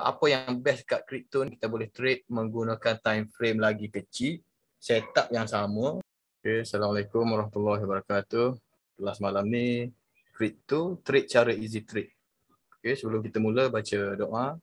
apa yang best kat kripto kita boleh trade menggunakan time frame lagi kecil setup yang sama okay, Assalamualaikum warahmatullahi wabarakatuh kelas malam ni kripto trade cara easy trade okay, sebelum kita mula baca doa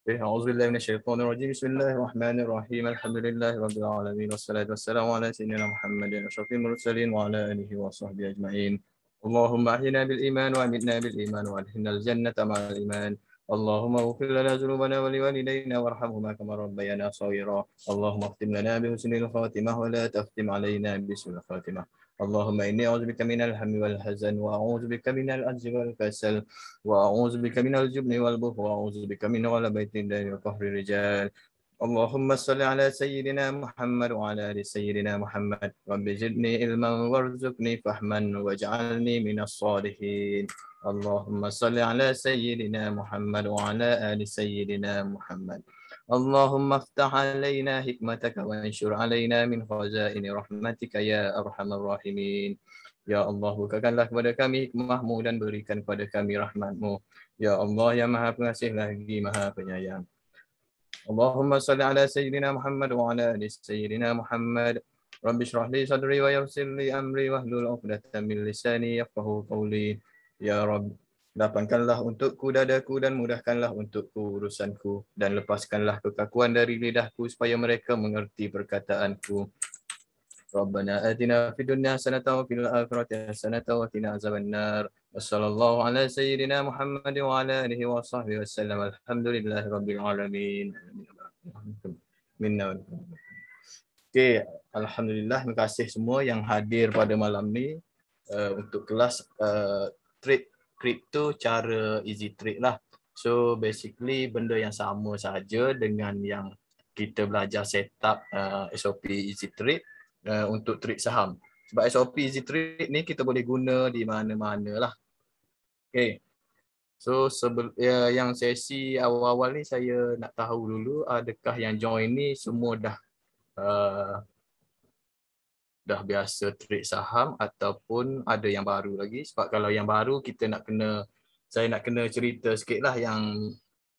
Okay, A'udzubillahi minasyaitonirrajim. Bismillahirrahmanirrahim. Alhamdulillah rabbil alamin wassalatu wassalamu ala sayyidina Muhammadin asyrafil mursalin wa ala alihi wa sahbihi ajma'in. Allahumma ahina bil iman wa amitna bil iman wa alhinna al jannata ma'al iman. اللهم اغفر لنا ذنوبنا ولوالدينا وارحمهما كما ربيانا صغيرا اللهم اختم لنا بحسن الخاتمة ولا تختم علينا بسوء الخاتمة اللهم إني أعوذ بك من الهم والحزن وأعوذ بك من العجز والكسل وأعوذ بك من الجبن والبخل وأعوذ بك من غلبة الدين وقهر الرجال اللهم صل على سيدنا محمد وعلى آل سيدنا محمد رب زدني علما وارزقني فهما واجعلني من الصالحين اللهم صل على سيدنا محمد وعلى آل سيدنا محمد اللهم افتح علينا حكمتك وانشر علينا من خزائن رحمتك يا أرحم الراحمين Ya Allah, bukakanlah kepada kami hikmahmu dan berikan kepada kami rahmatmu. Ya Allah, yang maha pengasih lagi maha penyayang. Allahumma salli ala sayyidina Muhammad wa ala ali sayyidina Muhammad. Rabbi shrah li sadri wa yassir li amri wa hlul 'uqdatam min lisani yafqahu qawli. Ya Rabb, lapangkanlah untukku dadaku dan mudahkanlah untukku urusanku dan lepaskanlah kekakuan dari lidahku supaya mereka mengerti perkataanku. Rabbana atina fid dunya hasanatan wa fil akhirati hasanatan wa qina azabannar. وصلى الله على سيدنا محمد وعلى اله وصحبه وسلم الحمد لله Okay, Alhamdulillah, terima semua yang hadir pada malam ni uh, untuk kelas uh, eh, trade crypto cara easy trade lah. So basically benda yang sama saja dengan yang kita belajar setup uh, eh, SOP easy trade uh, untuk trade saham. Sebab SOP easy trade ni kita boleh guna di mana-mana lah. Okay. So ya, yang sesi awal-awal ni saya nak tahu dulu adakah yang join ni semua dah uh, dah biasa trade saham ataupun ada yang baru lagi sebab kalau yang baru kita nak kena saya nak kena cerita sikit lah yang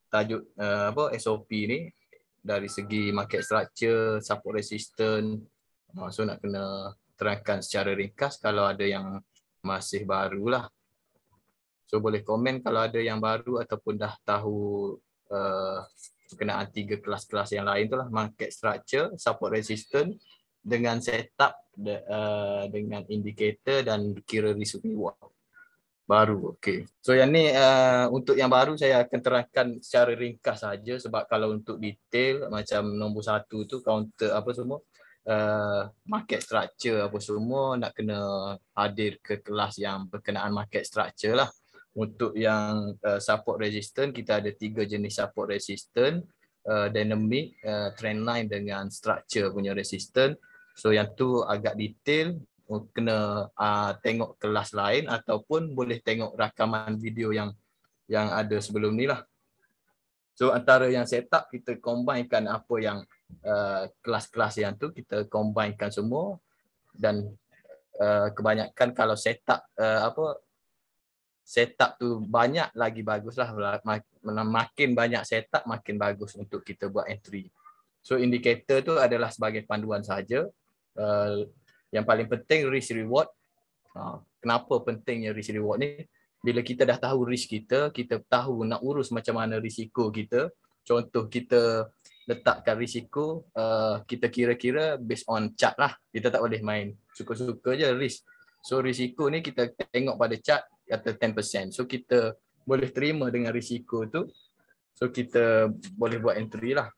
tajuk uh, apa SOP ni dari segi market structure, support resistance uh, so nak kena terangkan secara ringkas kalau ada yang masih baru lah So boleh komen kalau ada yang baru ataupun dah tahu uh, berkenaan tiga kelas-kelas yang lain itulah market structure, support resistance dengan setup de, uh, dengan indikator dan kira risk reward. Baru, okey. So yang ni uh, untuk yang baru saya akan terangkan secara ringkas saja sebab kalau untuk detail macam nombor satu tu counter apa semua Uh, market structure apa semua nak kena hadir ke kelas yang berkenaan market structure lah untuk yang uh, support resistant, kita ada tiga jenis support resistant, uh, dynamic, uh, line dengan structure punya resistant. So yang tu agak detail, uh, kena uh, tengok kelas lain ataupun boleh tengok rakaman video yang yang ada sebelum ni lah. So antara yang setup, kita combine kan apa yang uh, kelas-kelas uh, yang tu, kita combine kan semua dan uh, kebanyakan kalau setup uh, apa setup tu banyak lagi baguslah lah, makin banyak setup makin bagus untuk kita buat entry. So indikator tu adalah sebagai panduan saja. Uh, yang paling penting risk reward. Uh, kenapa pentingnya risk reward ni? Bila kita dah tahu risk kita, kita tahu nak urus macam mana risiko kita. Contoh kita letakkan risiko, uh, kita kira-kira based on chart lah. Kita tak boleh main suka-suka je risk. So risiko ni kita tengok pada chart kata 10%. So kita boleh terima dengan risiko tu. So kita boleh buat entry lah.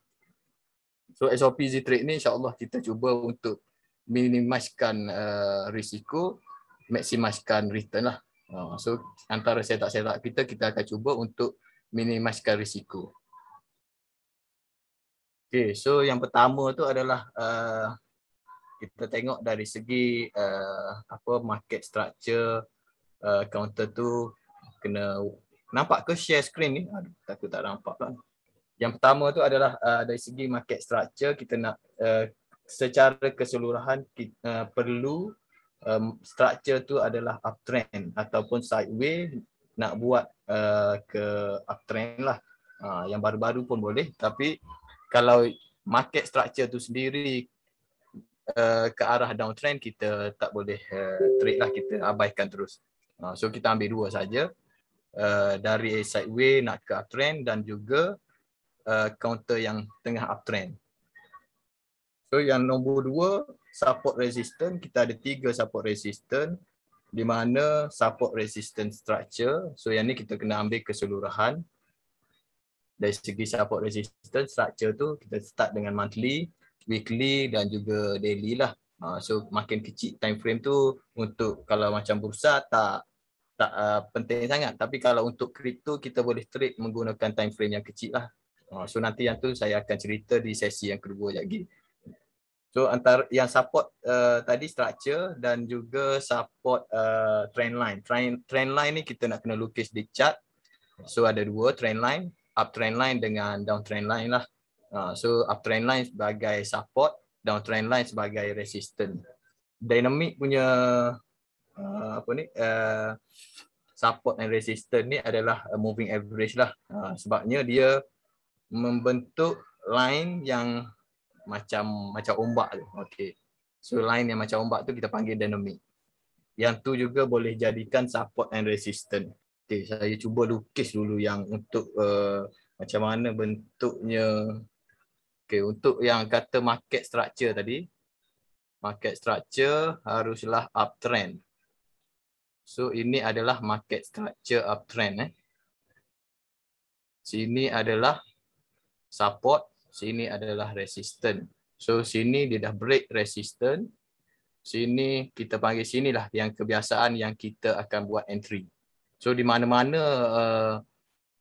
So SOP Z trade ni insyaAllah kita cuba untuk minimaskan uh, risiko, maksimaskan return lah. Uh, so antara setup-setup kita, kita akan cuba untuk minimaskan risiko. Okay, so yang pertama tu adalah uh, kita tengok dari segi uh, apa market structure Uh, counter tu kena nampak ke share screen ni Aduh, takut tak nampak kan yang pertama tu adalah uh, dari segi market structure kita nak uh, secara keseluruhan kita uh, perlu um, structure tu adalah uptrend ataupun sideway nak buat uh, ke uptrend lah uh, yang baru-baru pun boleh tapi kalau market structure tu sendiri uh, ke arah downtrend kita tak boleh uh, trade lah kita abaikan terus Ah, so kita ambil dua saja eh, dari sideway nak ke uptrend dan juga eh, counter yang tengah uptrend. So yang nombor dua support resistance kita ada tiga support resistance di mana support resistance structure. So yang ni kita kena ambil keseluruhan dari segi support resistance structure tu kita start dengan monthly, weekly dan juga daily lah. Ah, so makin kecil time frame tu untuk kalau macam bursa tak tak uh, penting sangat tapi kalau untuk kripto kita boleh trade menggunakan time frame yang kecil lah uh, so nanti yang tu saya akan cerita di sesi yang kedua lagi so antara yang support uh, tadi structure dan juga support uh, trend line trend, trend line ni kita nak kena lukis di chart so ada dua trend line uptrend line dengan downtrend line lah uh, so uptrend line sebagai support down trend line sebagai resistance dynamic punya uh, apa ni uh, support and resistance ni adalah uh, moving average lah uh, sebabnya dia membentuk line yang macam macam ombak tu okey so line yang macam ombak tu kita panggil dynamic yang tu juga boleh jadikan support and resistance okey saya cuba lukis dulu yang untuk uh, macam mana bentuknya Okay, untuk yang kata market structure tadi, market structure haruslah uptrend. So ini adalah market structure uptrend. Eh. Sini adalah support, sini adalah resistant. So sini dia dah break resistant. Sini kita panggil sinilah yang kebiasaan yang kita akan buat entry. So di mana-mana uh,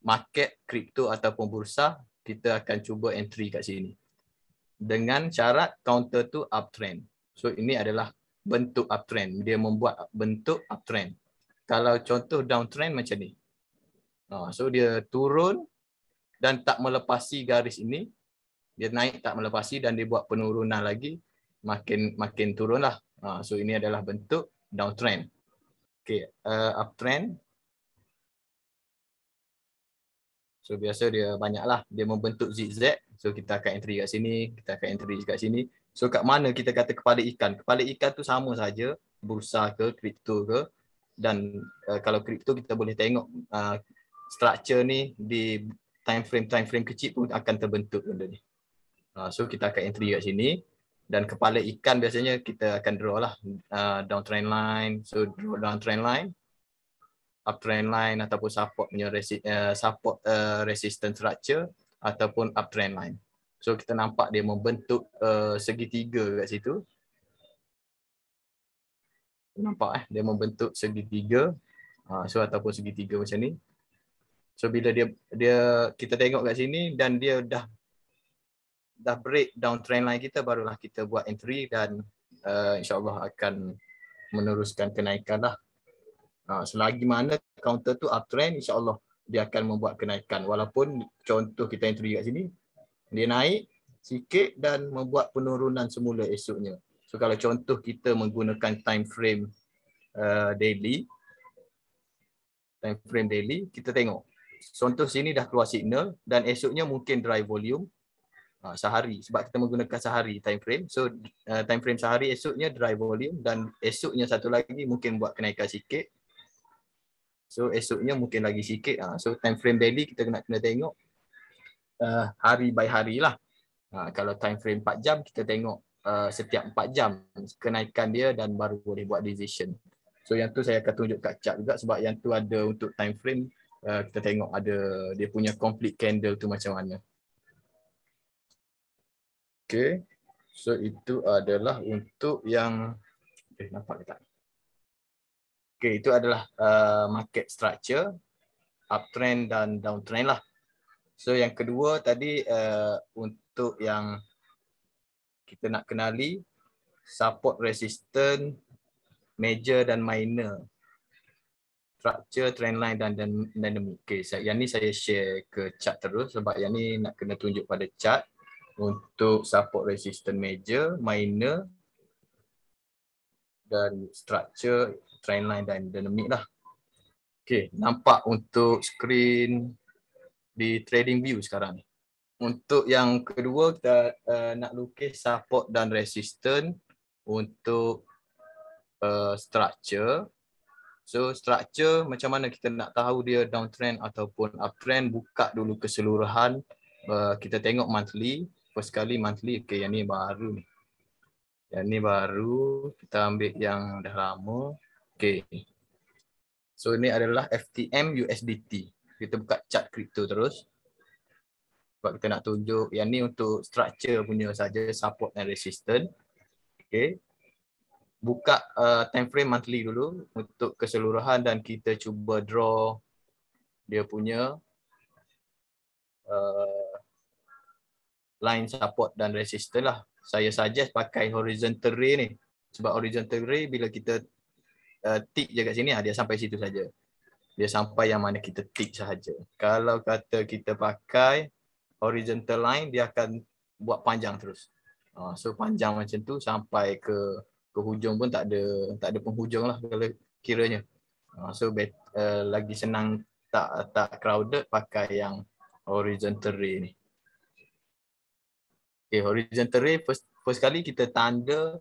market kripto ataupun bursa kita akan cuba entry kat sini. Dengan syarat counter tu uptrend. So ini adalah bentuk uptrend. Dia membuat bentuk uptrend. Kalau contoh downtrend macam ni. Ha, so dia turun dan tak melepasi garis ini. Dia naik tak melepasi dan dia buat penurunan lagi. Makin makin turunlah. Ha, so ini adalah bentuk downtrend. Okay, uh, uptrend. So biasa dia banyaklah Dia membentuk zigzag. So kita akan entry kat sini. Kita akan entry kat sini. So kat mana kita kata kepala ikan. Kepala ikan tu sama saja. Bursa ke, kripto ke. Dan uh, kalau kripto kita boleh tengok uh, structure ni di time frame-time frame kecil pun akan terbentuk benda ni. Uh, so kita akan entry kat sini. Dan kepala ikan biasanya kita akan draw lah uh, eh, downtrend line. So draw downtrend line uptrend line ataupun support punya resi, uh, support uh, resistance structure ataupun uptrend line. So kita nampak dia membentuk uh, eh, segitiga kat situ. Nampak eh dia membentuk segitiga uh, ha, so ataupun segitiga macam ni. So bila dia dia kita tengok kat sini dan dia dah dah break down trend line kita barulah kita buat entry dan uh, insyaallah akan meneruskan kenaikan lah Ha, selagi mana counter tu uptrend insyaallah dia akan membuat kenaikan walaupun contoh kita yang terlihat sini dia naik sikit dan membuat penurunan semula esoknya so kalau contoh kita menggunakan time frame uh, daily time frame daily kita tengok contoh sini dah keluar signal dan esoknya mungkin dry volume uh, sehari sebab kita menggunakan sehari time frame so uh, time frame sehari esoknya dry volume dan esoknya satu lagi mungkin buat kenaikan sikit So esoknya mungkin lagi sikit. Ha. So time frame daily kita kena kena tengok uh, hari by hari lah. Ha, kalau time frame 4 jam kita tengok uh, setiap 4 jam kenaikan dia dan baru boleh buat decision. So yang tu saya akan tunjuk kat chart juga sebab yang tu ada untuk time frame uh, kita tengok ada dia punya complete candle tu macam mana. Okay. So itu adalah untuk yang eh nampak ke tak? Okay, itu adalah uh, market structure, uptrend dan downtrend lah. So yang kedua tadi uh, untuk yang kita nak kenali support, resistance, major dan minor structure, trendline dan dan dynamic. Okay, yang ni saya share ke chat terus sebab yang ni nak kena tunjuk pada chat untuk support, resistance, major, minor dan structure trend line dan dynamic lah. Okay, nampak untuk screen di trading view sekarang ni. Untuk yang kedua kita uh, nak lukis support dan resistance untuk uh, structure. So structure macam mana kita nak tahu dia downtrend ataupun uptrend buka dulu keseluruhan uh, kita tengok monthly first kali monthly okey yang ni baru ni. Yang ni baru kita ambil yang dah lama Okay. So ini adalah FTM USDT. Kita buka chart crypto terus. Sebab kita nak tunjuk yang ni untuk structure punya saja support and resistance. Okay. Buka uh, time frame monthly dulu untuk keseluruhan dan kita cuba draw dia punya uh, line support dan resistance lah. Saya suggest pakai horizontal ray ni. Sebab horizontal ray bila kita uh, tick je kat sini lah. dia sampai situ saja. Dia sampai yang mana kita tick sahaja. Kalau kata kita pakai horizontal line, dia akan buat panjang terus. Uh, so panjang macam tu sampai ke ke hujung pun tak ada tak ada penghujung lah kalau kiranya. Uh, so bet, uh, lagi senang tak tak crowded pakai yang horizontal ray ni. Okay, horizontal ray first, first kali kita tanda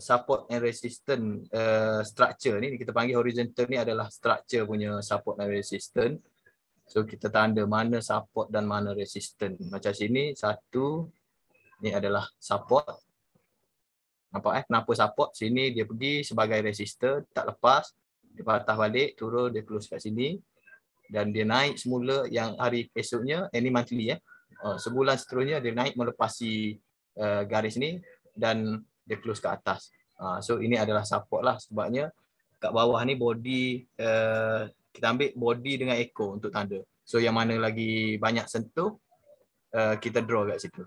support and resistant uh, structure ni kita panggil horizontal ni adalah structure punya support and resistant so kita tanda mana support dan mana resistant macam sini satu ni adalah support nampak eh kenapa support sini dia pergi sebagai resistor tak lepas dia patah balik turun dia close kat sini dan dia naik semula yang hari esoknya ini eh, monthly eh uh, sebulan seterusnya dia naik melepasi uh, garis ni dan dia close ke atas. Uh, so ini adalah support lah sebabnya kat bawah ni body uh, kita ambil body dengan ekor untuk tanda. So yang mana lagi banyak sentuh uh, kita draw kat situ.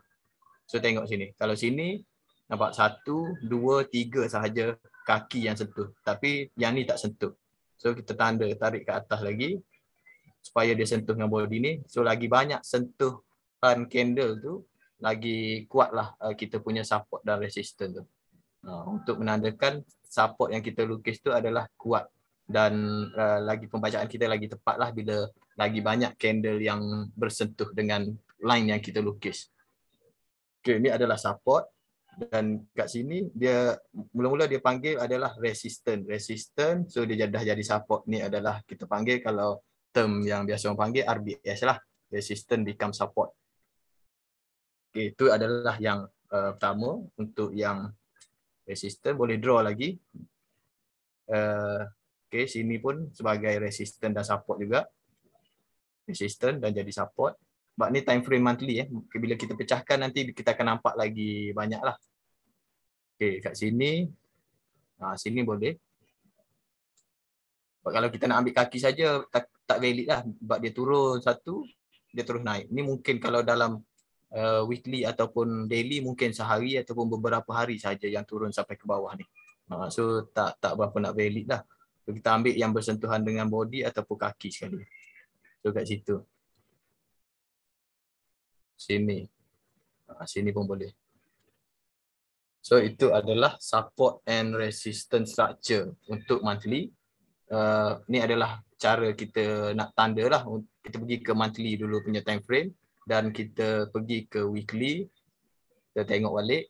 So tengok sini. Kalau sini nampak satu, dua, tiga sahaja kaki yang sentuh. Tapi yang ni tak sentuh. So kita tanda tarik ke atas lagi supaya dia sentuh dengan body ni. So lagi banyak sentuh candle tu lagi kuatlah uh, kita punya support dan resistance tu. Uh, untuk menandakan support yang kita lukis tu adalah kuat dan uh, lagi pembacaan kita lagi tepatlah bila lagi banyak candle yang bersentuh dengan line yang kita lukis. Okay, ini adalah support dan kat sini dia mula-mula dia panggil adalah resistant resistant so dia dah jadi support ni adalah kita panggil kalau term yang biasa orang panggil RBS lah resistant become support Okay, itu adalah yang uh, pertama untuk yang resisten boleh draw lagi. Uh, eh, okay, sini pun sebagai resisten dan support juga. Resisten dan jadi support. Bak ni time frame monthly ya. Eh. Bila kita pecahkan nanti kita akan nampak lagi banyak lah. Okay, kat sini, uh, sini boleh. Bak kalau kita nak ambil kaki saja tak, tak valid lah. Bak dia turun satu, dia terus naik. Ini mungkin kalau dalam uh, weekly ataupun daily mungkin sehari ataupun beberapa hari saja yang turun sampai ke bawah ni. Uh, so tak tak berapa nak valid lah. So, kita ambil yang bersentuhan dengan body ataupun kaki sekali. So kat situ. Sini. Uh, sini pun boleh. So itu adalah support and resistance structure untuk monthly. Uh, ni adalah cara kita nak tanda lah. Kita pergi ke monthly dulu punya time frame dan kita pergi ke weekly kita tengok balik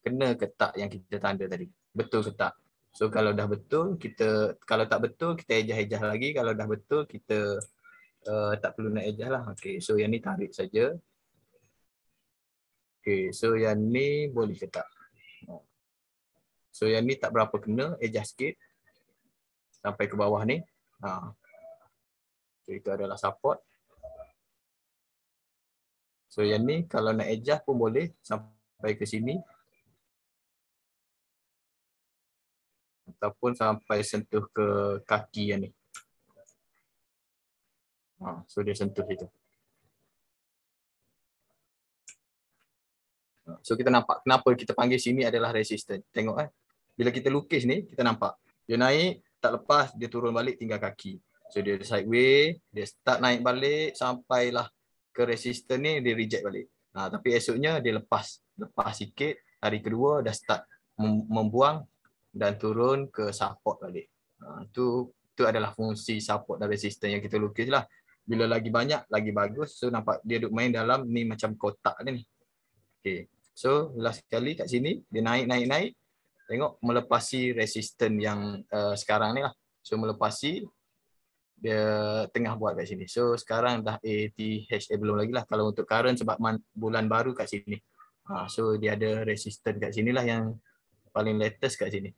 kena ke tak yang kita tanda tadi betul ke tak so kalau dah betul kita kalau tak betul kita ejah-ejah lagi kalau dah betul kita uh, tak perlu nak ejah lah okey so yang ni tarik saja okey so yang ni boleh ke tak so yang ni tak berapa kena ejah sikit sampai ke bawah ni ha so, itu adalah support So yang ni kalau nak adjust pun boleh sampai ke sini. Ataupun sampai sentuh ke kaki yang ni. Ha, so dia sentuh itu. So kita nampak kenapa kita panggil sini adalah resisten. Tengok eh. Bila kita lukis ni, kita nampak. Dia naik, tak lepas, dia turun balik tinggal kaki. So dia sideways, dia start naik balik sampailah ke resistor ni dia reject balik. Ha, tapi esoknya dia lepas. Lepas sikit, hari kedua dah start membuang dan turun ke support balik. Ha, tu tu adalah fungsi support dan resistor yang kita lukis lah. Bila lagi banyak, lagi bagus. So nampak dia duduk main dalam ni macam kotak ni. Okay. So last sekali kat sini, dia naik, naik, naik. Tengok melepasi resistor yang uh, sekarang ni lah. So melepasi, dia tengah buat kat sini. So sekarang dah ATH eh, belum lagi lah kalau untuk current sebab man, bulan baru kat sini. Ha, so dia ada resistance kat sini lah yang paling latest kat sini.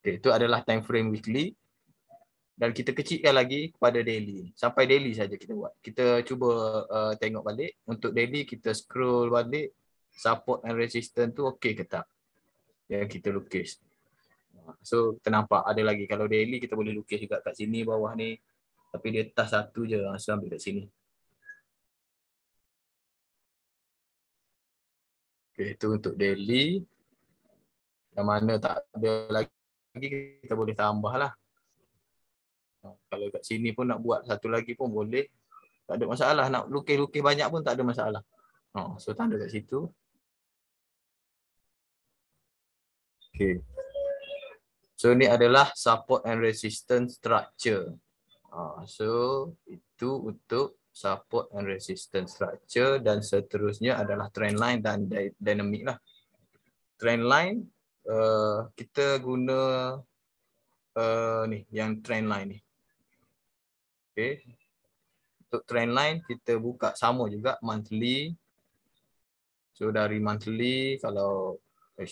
Okay, itu adalah time frame weekly dan kita kecilkan lagi kepada daily. Sampai daily saja kita buat. Kita cuba uh, tengok balik untuk daily kita scroll balik support and resistance tu okey ke tak. Yang kita lukis. So kita nampak ada lagi kalau daily kita boleh lukis juga kat sini bawah ni tapi dia tas satu je ah, so ambil kat sini. Okay, itu untuk daily. Yang mana tak ada lagi kita boleh tambah lah. Ah, kalau kat sini pun nak buat satu lagi pun boleh. Tak ada masalah nak lukis-lukis banyak pun tak ada masalah. Ah, so tanda kat situ. Okay. So ni adalah support and resistance structure. Uh, so itu untuk support and resistance structure dan seterusnya adalah trend line dan dynamic lah. Trend line uh, kita guna uh, ni yang trend line ni. Okay. Untuk trend line kita buka sama juga monthly. So dari monthly kalau eh,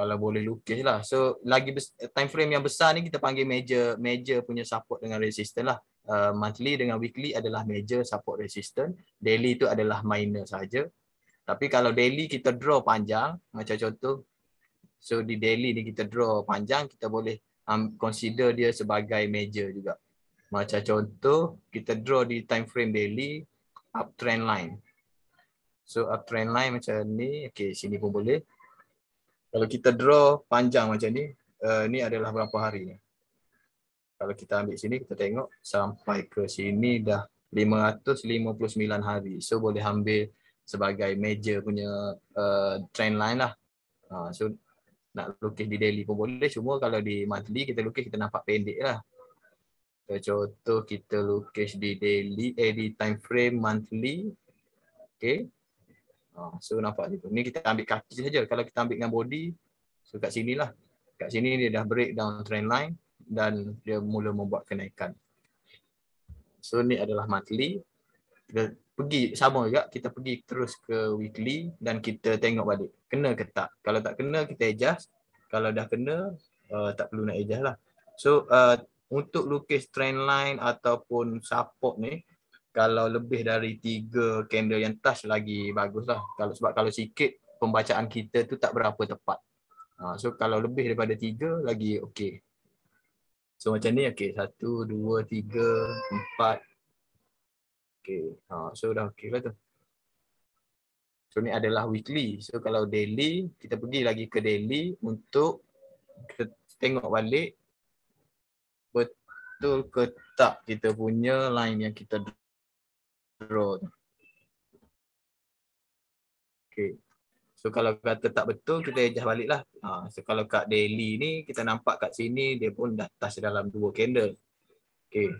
kalau boleh lukis lah. So lagi time frame yang besar ni kita panggil major major punya support dengan resistance lah. Uh, monthly dengan weekly adalah major support resistance. Daily tu adalah minor saja. Tapi kalau daily kita draw panjang macam contoh. So di daily ni kita draw panjang kita boleh um, consider dia sebagai major juga. Macam contoh kita draw di time frame daily uptrend line. So uptrend line macam ni. Okay sini pun boleh kalau kita draw panjang macam ni, uh, ni adalah berapa hari. Kalau kita ambil sini, kita tengok sampai ke sini dah 559 hari. So boleh ambil sebagai major punya uh, trend line lah. Uh, so nak lukis di daily pun boleh, cuma kalau di monthly kita lukis kita nampak pendek lah. So, contoh kita lukis di daily, eh di time frame monthly. Okay. Ha, so nampak gitu. Ni kita ambil kaki saja. Kalau kita ambil dengan body, so kat sinilah. Kat sini dia dah break down trend line dan dia mula membuat kenaikan. So ni adalah monthly. Kita pergi sama juga kita pergi terus ke weekly dan kita tengok balik kena ke tak. Kalau tak kena kita adjust. Kalau dah kena uh, tak perlu nak adjust lah. So uh, untuk lukis trend line ataupun support ni kalau lebih dari tiga candle yang touch lagi baguslah kalau sebab kalau sikit pembacaan kita tu tak berapa tepat uh, so kalau lebih daripada tiga lagi okey so macam ni okey satu dua tiga empat okey uh, so dah okey lah tu So ni adalah weekly. So kalau daily, kita pergi lagi ke daily untuk kita tengok balik betul ke tak kita punya line yang kita Bro. Okay. So kalau kata tak betul, kita adjust balik lah. Ha, so kalau kat daily ni, kita nampak kat sini, dia pun dah touch dalam dua candle. Okay.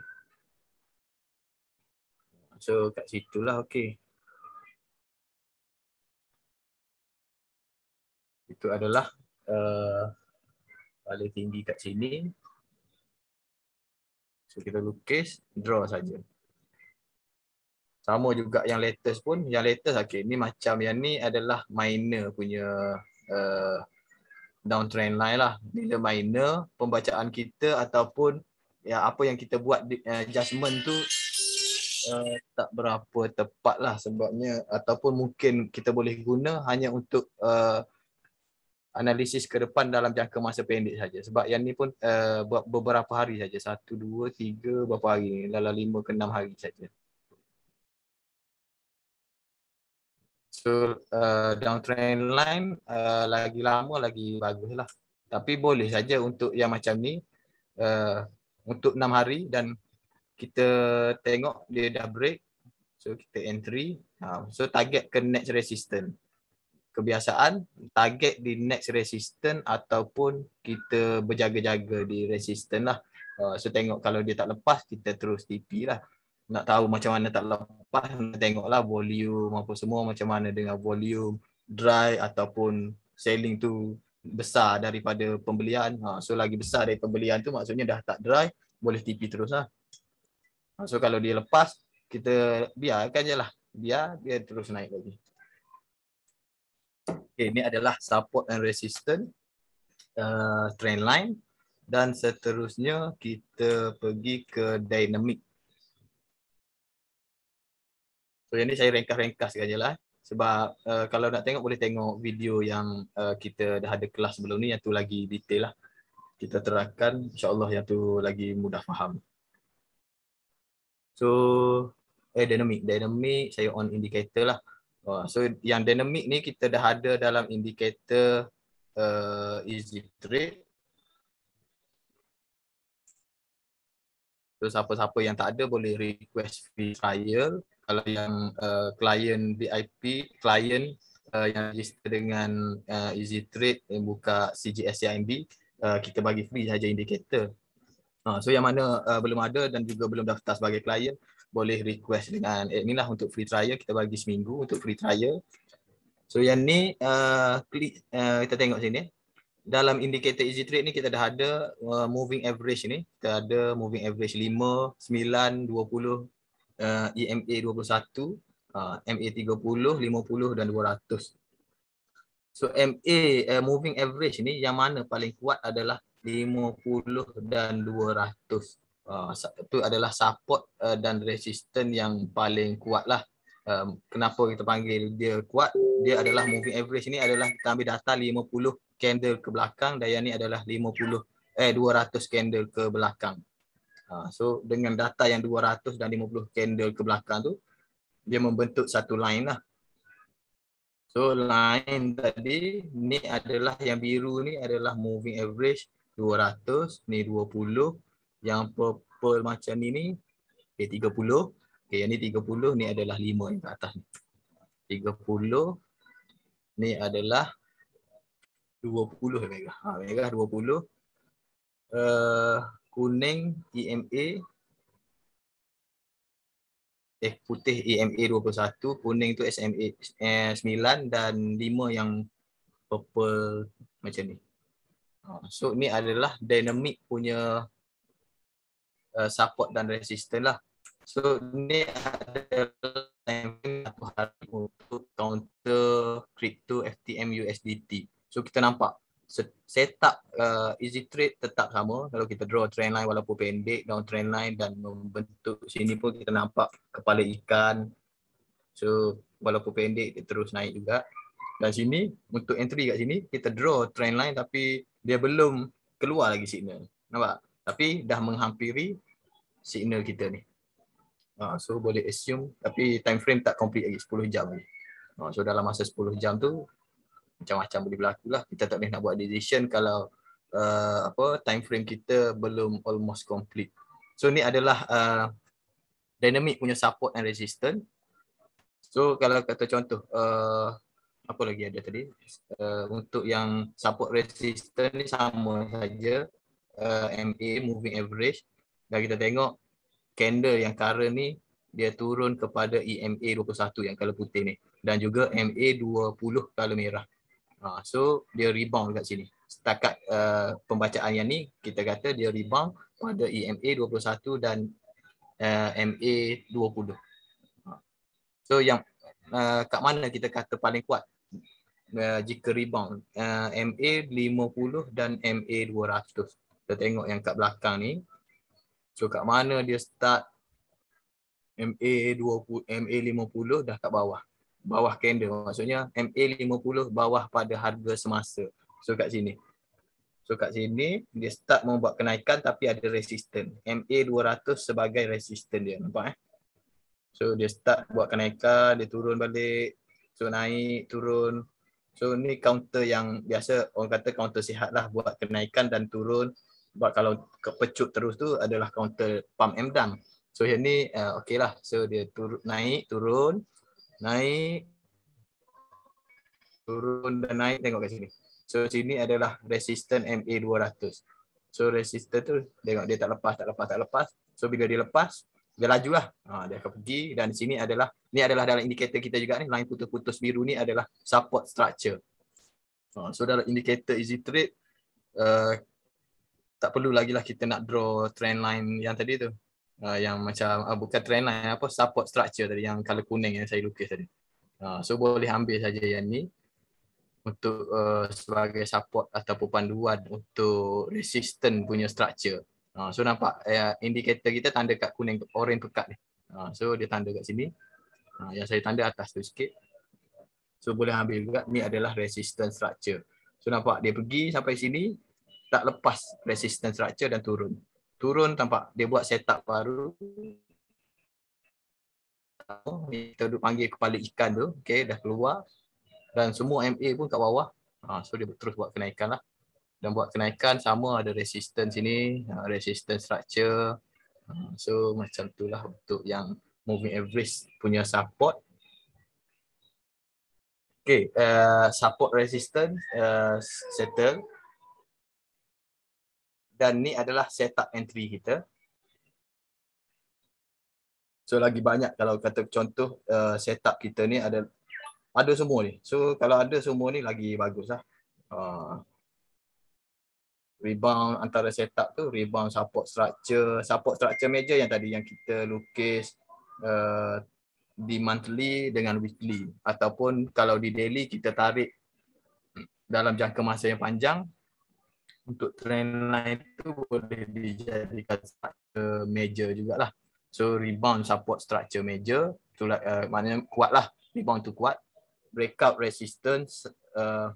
So kat situ lah, okay. Itu adalah uh, paling tinggi kat sini. So kita lukis, draw saja. Sama juga yang latest pun, yang latest okay, ni macam yang ni adalah minor punya uh, downtrend line lah. Bila minor, pembacaan kita ataupun ya apa yang kita buat uh, adjustment tu uh, tak berapa tepat lah sebabnya ataupun mungkin kita boleh guna hanya untuk uh, analisis ke depan dalam jangka masa pendek saja sebab yang ni pun uh, beberapa hari saja satu dua tiga berapa hari dalam lima ke 6 hari saja muncul uh, downtrend line uh, lagi lama lagi bagus lah. Tapi boleh saja untuk yang macam ni uh, untuk enam hari dan kita tengok dia dah break. So kita entry. Uh, so target ke next resistance. Kebiasaan target di next resistance ataupun kita berjaga-jaga di resistance lah. Uh, so tengok kalau dia tak lepas kita terus TP lah nak tahu macam mana tak lepas tengoklah volume apa semua macam mana dengan volume dry ataupun selling tu besar daripada pembelian ha, so lagi besar dari pembelian tu maksudnya dah tak dry boleh tipi terus lah ha, so kalau dia lepas kita biarkan je lah biar dia terus naik lagi okay, ini adalah support and resistance uh, trend line dan seterusnya kita pergi ke dynamic So yang ni saya ringkas-ringkas saja lah. Sebab uh, kalau nak tengok boleh tengok video yang uh, kita dah ada kelas sebelum ni yang tu lagi detail lah. Kita terangkan insyaAllah yang tu lagi mudah faham. So eh dynamic. Dynamic saya on indicator lah. Uh, so yang dynamic ni kita dah ada dalam indicator uh, eh, easy trade. So siapa-siapa yang tak ada boleh request free trial kalau yang uh, client VIP, client uh, yang register dengan uh, eh, Easy Trade yang buka CGSCIMB, uh, kita bagi free saja indikator. Uh, ah, so yang mana uh, belum ada dan juga belum daftar sebagai client, boleh request dengan admin lah untuk free trial. Kita bagi seminggu untuk free trial. So yang ni, uh, klik, uh, kita tengok sini. Dalam indikator Easy Trade ni kita dah ada uh, moving average ni. Kita ada moving average 5, 9, 20, uh, EMA 21, uh, MA 30, 50 dan 200. So MA uh, moving average ni yang mana paling kuat adalah 50 dan 200. Uh, itu adalah support uh, dan resisten yang paling kuat lah. Um, kenapa kita panggil dia kuat? Dia adalah moving average ini adalah kita ambil data 50 candle ke belakang dan yang ini adalah 50 eh 200 candle ke belakang. Ha, so dengan data yang 200 dan 50 candle ke belakang tu, dia membentuk satu line lah. So line tadi ni adalah yang biru ni adalah moving average 200, ni 20, yang purple macam ni ni okay, 30. Okay, yang ni 30 ni adalah 5 yang kat atas ni. 30 ni adalah 20 lah, mega. Ha mega 20. Uh, kuning EMA eh putih EMA 21 kuning tu SMA eh, 9 dan lima yang purple macam ni ha, so ni adalah dynamic punya eh, support dan resistance lah so ni adalah untuk counter crypto FTM USDT so kita nampak set up uh, easy trade tetap sama kalau kita draw trend line walaupun pendek down trend line dan membentuk sini pun kita nampak kepala ikan so walaupun pendek dia terus naik juga dan sini untuk entry kat sini kita draw trend line tapi dia belum keluar lagi signal nampak tapi dah menghampiri signal kita ni uh, so boleh assume tapi time frame tak complete lagi 10 jam ni uh, ha, so dalam masa 10 jam tu macam-macam boleh berlaku lah kita tak boleh nak buat decision kalau uh, apa time frame kita belum almost complete so ni adalah uh, dynamic punya support and resistance so kalau kata contoh uh, apa lagi ada tadi uh, untuk yang support resistance ni sama saja uh, MA moving average dan kita tengok candle yang current ni dia turun kepada EMA 21 yang kalau putih ni dan juga MA 20 kalau merah Uh, so dia rebound dekat sini. Setakat uh, pembacaan yang ni kita kata dia rebound pada EMA 21 dan uh, MA 20. Uh, so yang uh, kat mana kita kata paling kuat? Uh, jika rebound uh, MA 50 dan MA 200. Kita tengok yang kat belakang ni. So kat mana dia start MA 20 MA 50 dah kat bawah bawah candle maksudnya MA 50 bawah pada harga semasa so kat sini so kat sini dia start membuat kenaikan tapi ada resisten MA 200 sebagai resisten dia nampak eh so dia start buat kenaikan dia turun balik so naik turun so ni counter yang biasa orang kata counter sihat lah buat kenaikan dan turun buat kalau kepecut terus tu adalah counter pump and dump so yang ni uh, eh, okay lah so dia turun naik turun naik turun dan naik tengok kat sini so sini adalah resisten MA200 so resisten tu tengok dia tak lepas tak lepas tak lepas so bila dia lepas dia lajulah ha, dia akan pergi dan sini adalah ni adalah dalam indikator kita juga ni line putus-putus biru ni adalah support structure ha, so dalam indikator easy trade uh, tak perlu lagi lah kita nak draw trend line yang tadi tu uh, yang macam uh, bukan trend line lah, apa support structure tadi yang color kuning yang saya lukis tadi. Uh, so boleh ambil saja yang ni untuk uh, sebagai support ataupun panduan untuk resistant punya structure. Uh, so nampak uh, eh, indikator kita tanda kat kuning ke orange pekat ni. Uh, so dia tanda kat sini. Uh, yang saya tanda atas tu sikit. So boleh ambil juga ni adalah resistant structure. So nampak dia pergi sampai sini tak lepas resistance structure dan turun turun nampak dia buat setup baru oh, kita duduk panggil kepala ikan tu okay dah keluar dan semua MA pun kat bawah ha, so dia terus buat kenaikan lah dan buat kenaikan sama ada resistance sini ha, resistance structure ha, so macam tu lah untuk yang moving average punya support okay uh, support resistance uh, settle dan ni adalah setup entry kita. So lagi banyak kalau kata contoh uh, setup kita ni ada ada semua ni. So kalau ada semua ni lagi baguslah. Uh, rebound antara setup tu rebound support structure, support structure meja yang tadi yang kita lukis uh, di monthly dengan weekly ataupun kalau di daily kita tarik dalam jangka masa yang panjang untuk trendline tu boleh dijadikan structure major jugalah. So rebound support structure major tu uh, eh, maknanya lah Rebound tu kuat. Breakout resistance uh,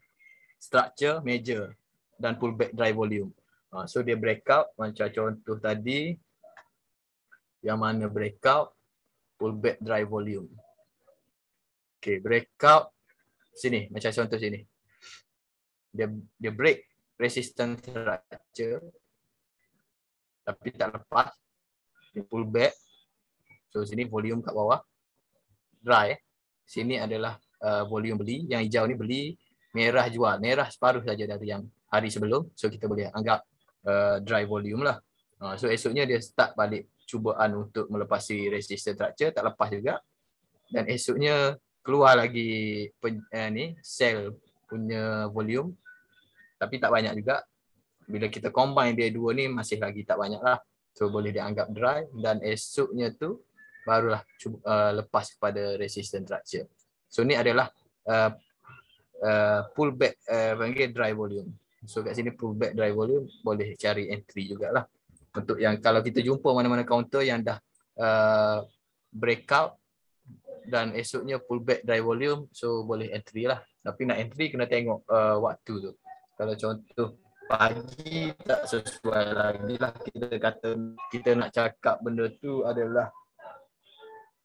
structure major dan pullback dry volume. Uh, so dia breakout macam contoh tadi yang mana breakout pullback dry volume. Okay, breakout sini macam contoh sini. Dia dia break resistance structure tapi tak lepas ni pull back so sini volume kat bawah dry sini adalah uh, volume beli yang hijau ni beli merah jual merah separuh saja dari yang hari sebelum so kita boleh anggap uh, dry volume lah uh, so esoknya dia start balik cubaan untuk melepasi resistance structure tak lepas juga dan esoknya keluar lagi pen, uh, ni sell punya volume tapi tak banyak juga bila kita combine dia dua ni masih lagi tak banyak lah so boleh dianggap dry dan esoknya tu barulah cuba, uh, lepas kepada resistant structure so ni adalah uh, uh, pullback uh, panggil dry volume so kat sini pullback dry volume boleh cari entry jugalah untuk yang kalau kita jumpa mana-mana counter yang dah uh, breakout dan esoknya pullback dry volume so boleh entry lah tapi nak entry kena tengok uh, waktu tu kalau contoh pagi tak sesuai lagi lah kita kata kita nak cakap benda tu adalah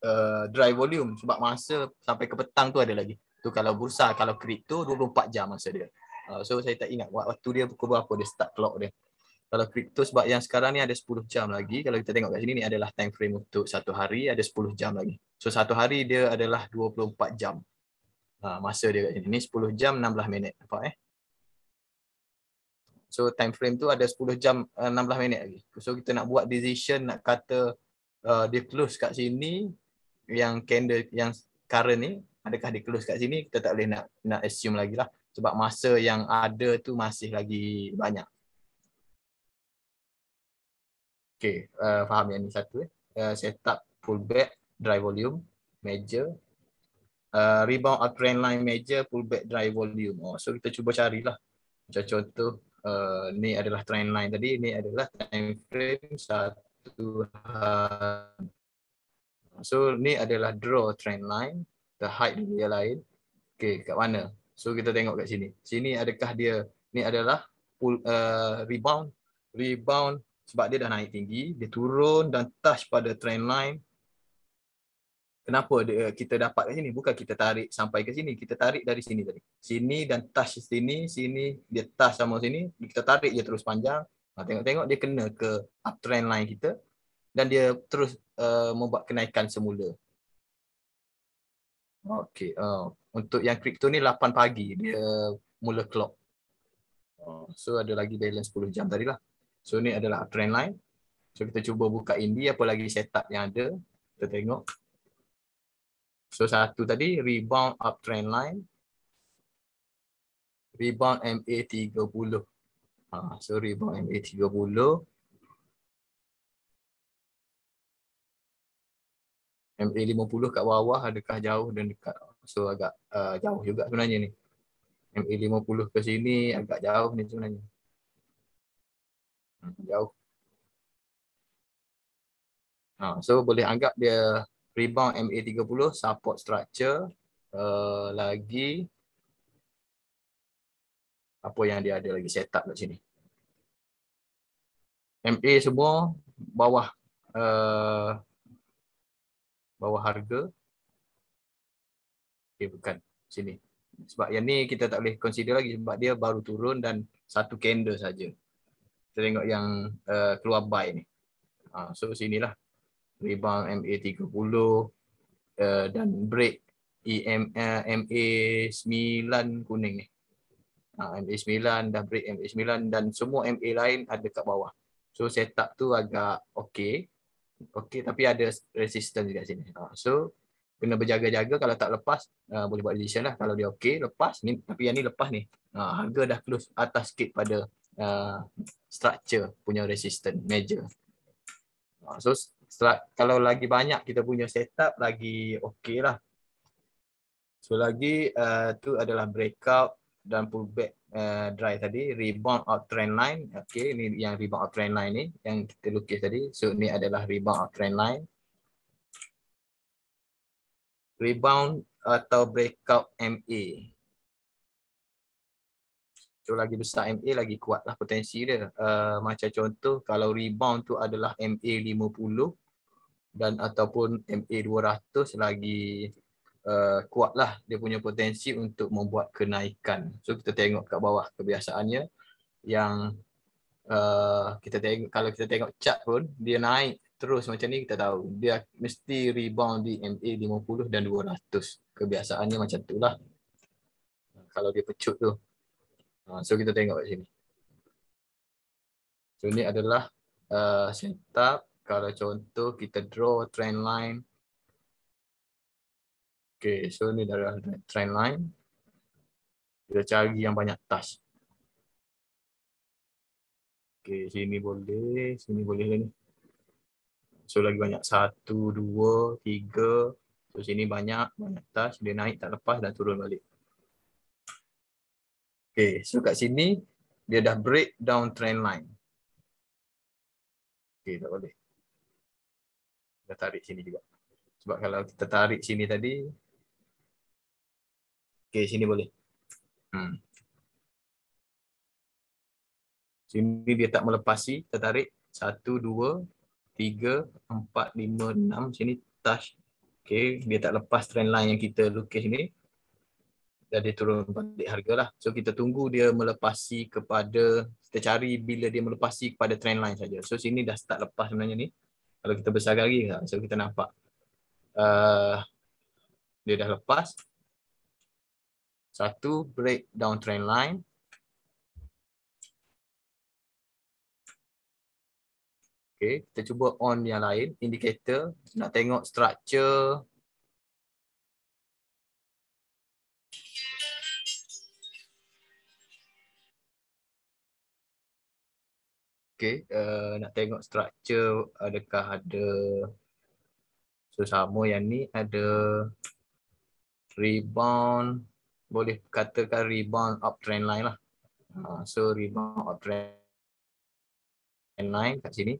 uh, dry volume sebab masa sampai ke petang tu ada lagi tu kalau bursa kalau kripto 24 jam masa dia uh, so saya tak ingat waktu dia pukul berapa dia start clock dia kalau kripto sebab yang sekarang ni ada 10 jam lagi kalau kita tengok kat sini ni adalah time frame untuk satu hari ada 10 jam lagi so satu hari dia adalah 24 jam uh, masa dia kat sini ni 10 jam 16 minit nampak eh So time frame tu ada 10 jam 16 eh, minit lagi. So kita nak buat decision nak kata uh, dia close kat sini yang candle yang current ni adakah dia close kat sini kita tak boleh nak nak assume lagi lah sebab masa yang ada tu masih lagi banyak. Okay, uh, faham yang ni satu eh. Uh, setup pullback dry volume major uh, rebound uptrend line major pullback dry volume. Oh, so kita cuba carilah. Macam contoh Eh, ni adalah trend line tadi ni adalah time frame satu hari. so ni adalah draw trend line the height dia lain okey kat mana so kita tengok kat sini sini adakah dia ni adalah pull, uh, rebound rebound sebab dia dah naik tinggi dia turun dan touch pada trend line kenapa dia, eh, kita dapat kat sini bukan kita tarik sampai ke sini kita tarik dari sini tadi sini dan touch sini sini dia touch sama sini kita tarik dia terus panjang tengok-tengok dia kena ke uptrend line kita dan dia terus uh, membuat kenaikan semula okey uh, untuk yang crypto ni 8 pagi dia mula clock so ada lagi balance 10 jam tadi lah so ni adalah uptrend line so kita cuba buka indie apa lagi setup yang ada kita tengok So satu tadi rebound uptrend line. Rebound MA 30. Ha, so rebound MA 30. MA 50 kat bawah adakah jauh dan dekat. So agak uh, jauh juga sebenarnya ni. MA 50 ke sini agak jauh ni sebenarnya. Hmm, jauh. Ha, so boleh anggap dia rebound MA30 support structure uh, lagi apa yang dia ada lagi setup kat sini MA semua bawah uh, bawah harga okay, eh, bukan sini sebab yang ni kita tak boleh consider lagi sebab dia baru turun dan satu candle saja. Kita tengok yang uh, keluar buy ni. Uh, so sinilah rebound MA 30 uh, dan break EMA MA 9 kuning ni. Uh, MA 9 dah break MA 9 dan semua MA lain ada kat bawah. So setup tu agak okey. Okey tapi ada resistance dekat sini. Uh, so kena berjaga-jaga kalau tak lepas uh, boleh buat decision lah kalau dia okey lepas ni tapi yang ni lepas ni. uh, harga dah close atas sikit pada uh, structure punya resistance major. Uh, ha, so setelah, kalau lagi banyak kita punya setup lagi okey lah. So lagi uh, tu adalah breakout dan pullback uh, dry tadi, rebound out trend line. Okey, ini yang rebound out trend line ni yang kita lukis tadi. So ini adalah rebound out trend line. Rebound atau breakout MA. Castro lagi besar MA lagi kuatlah potensi dia. Uh, macam contoh kalau rebound tu adalah MA 50 dan ataupun MA 200 lagi uh, kuat lah dia punya potensi untuk membuat kenaikan. So kita tengok kat bawah kebiasaannya yang uh, kita tengok kalau kita tengok chart pun dia naik terus macam ni kita tahu dia mesti rebound di MA 50 dan 200 kebiasaannya macam tu lah kalau dia pecut tu Ha, so kita tengok kat sini. So ini adalah uh, setup kalau contoh kita draw trend line. Okay, so ini adalah trend line. Kita cari yang banyak touch. Okay, sini boleh, sini boleh ni. So lagi banyak satu, dua, tiga. So sini banyak, banyak touch. Dia naik tak lepas dan turun balik. Okay, so kat sini dia dah break down trend line. Okay, tak boleh. Kita tarik sini juga. Sebab kalau kita tarik sini tadi. Okay, sini boleh. Hmm. Sini dia tak melepasi. Kita tarik. Satu, dua, tiga, empat, lima, enam. Sini touch. Okay, dia tak lepas trend line yang kita lukis ni dah dia turun balik hargalah. So kita tunggu dia melepasi kepada kita cari bila dia melepasi kepada trend line saja. So sini dah start lepas sebenarnya ni. Kalau kita besar lagi ha, so kita nampak uh, dia dah lepas. Satu break down trend line. Okay, kita cuba on yang lain, indicator, nak tengok structure Okay, uh, eh, nak tengok structure adakah ada so sama yang ni ada rebound boleh katakan rebound uptrend line lah. Uh, so rebound uptrend line kat sini.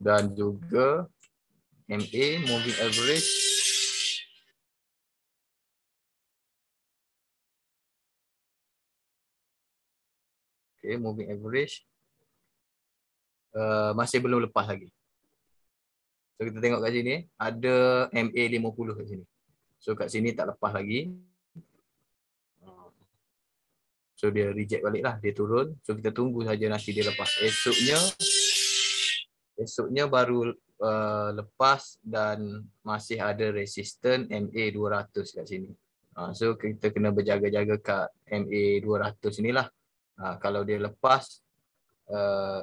Dan juga MA moving average okay, moving average uh, masih belum lepas lagi. So kita tengok kat sini ada MA 50 kat sini. So kat sini tak lepas lagi. So dia reject balik lah, dia turun. So kita tunggu saja nanti dia lepas. Esoknya esoknya baru uh, lepas dan masih ada resistant MA 200 kat sini. Uh, so kita kena berjaga-jaga kat MA 200 inilah. lah. Ha, kalau dia lepas, uh,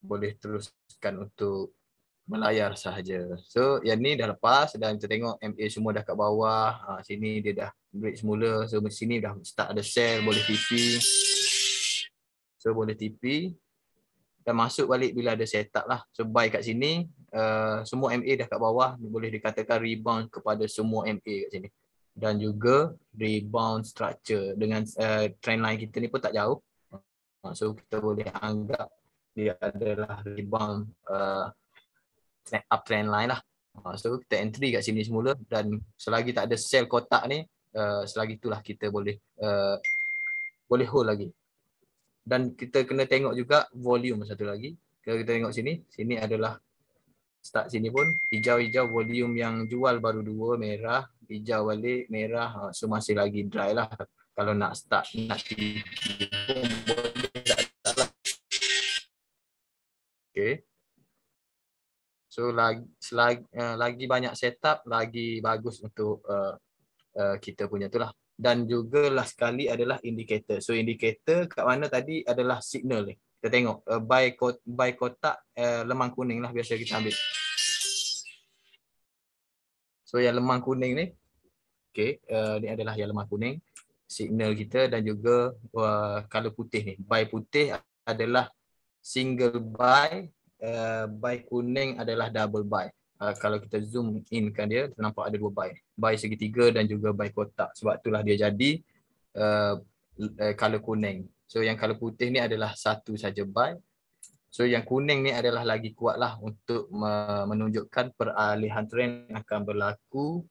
boleh teruskan untuk melayar sahaja. So yang ni dah lepas dan kita tengok MA semua dah kat bawah. Ha, sini dia dah break semula. So sini dah start ada sell, boleh TP. So boleh TP. Dan masuk balik bila ada setup lah. So buy kat sini. Uh, semua MA dah kat bawah. Boleh dikatakan rebound kepada semua MA kat sini dan juga rebound structure dengan uh, trend line kita ni pun tak jauh ah, so kita boleh anggap dia adalah rebound uh, up trend line lah ah, so kita entry kat sini semula dan selagi tak ada sell kotak ni uh, selagi itulah kita boleh uh, boleh hold lagi dan kita kena tengok juga volume satu lagi kalau kita tengok sini sini adalah start sini pun hijau-hijau volume yang jual baru dua merah hijau balik merah ha, so masih lagi dry lah kalau nak start nak pun boleh tak lah. Okay. So lagi, selagi, uh, ha, lagi banyak setup lagi bagus untuk uh, uh, kita punya tu lah. Dan juga last sekali adalah indicator. So indicator kat mana tadi adalah signal ni kita tengok uh, by kot by kotak uh, lemang kuning lah biasa kita ambil so yang lemang kuning ni okay uh, ni adalah yang lemang kuning signal kita dan juga uh, color putih ni by putih adalah single by uh, by kuning adalah double by Uh, kalau kita zoom in kan dia, kita nampak ada dua buy Buy segitiga dan juga buy kotak Sebab itulah dia jadi uh, uh, color kuning So yang kalau putih ni adalah satu saja buy. So yang kuning ni adalah lagi kuatlah untuk menunjukkan peralihan trend akan berlaku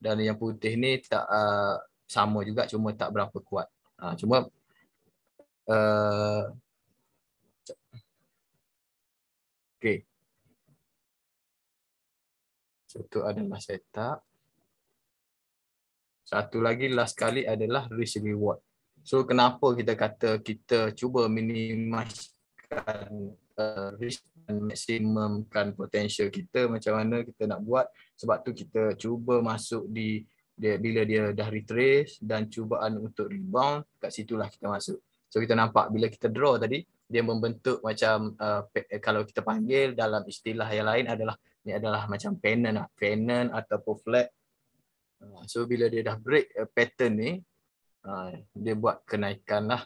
dan yang putih ni tak uh, sama juga cuma tak berapa kuat. Ha, cuma uh, Okay. Satu adalah setup. Satu lagi last kali adalah risk reward. So kenapa kita kata kita cuba minimiskan uh, risk dan maksimumkan potensial kita macam mana kita nak buat sebab tu kita cuba masuk di dia, bila dia dah retrace dan cubaan untuk rebound kat situlah kita masuk. So kita nampak bila kita draw tadi dia membentuk macam uh, eh, kalau kita panggil dalam istilah yang lain adalah ni adalah macam pennant lah, pennant ataupun flag. Uh, so bila dia dah break uh, pattern ni Ha, dia buat kenaikan lah.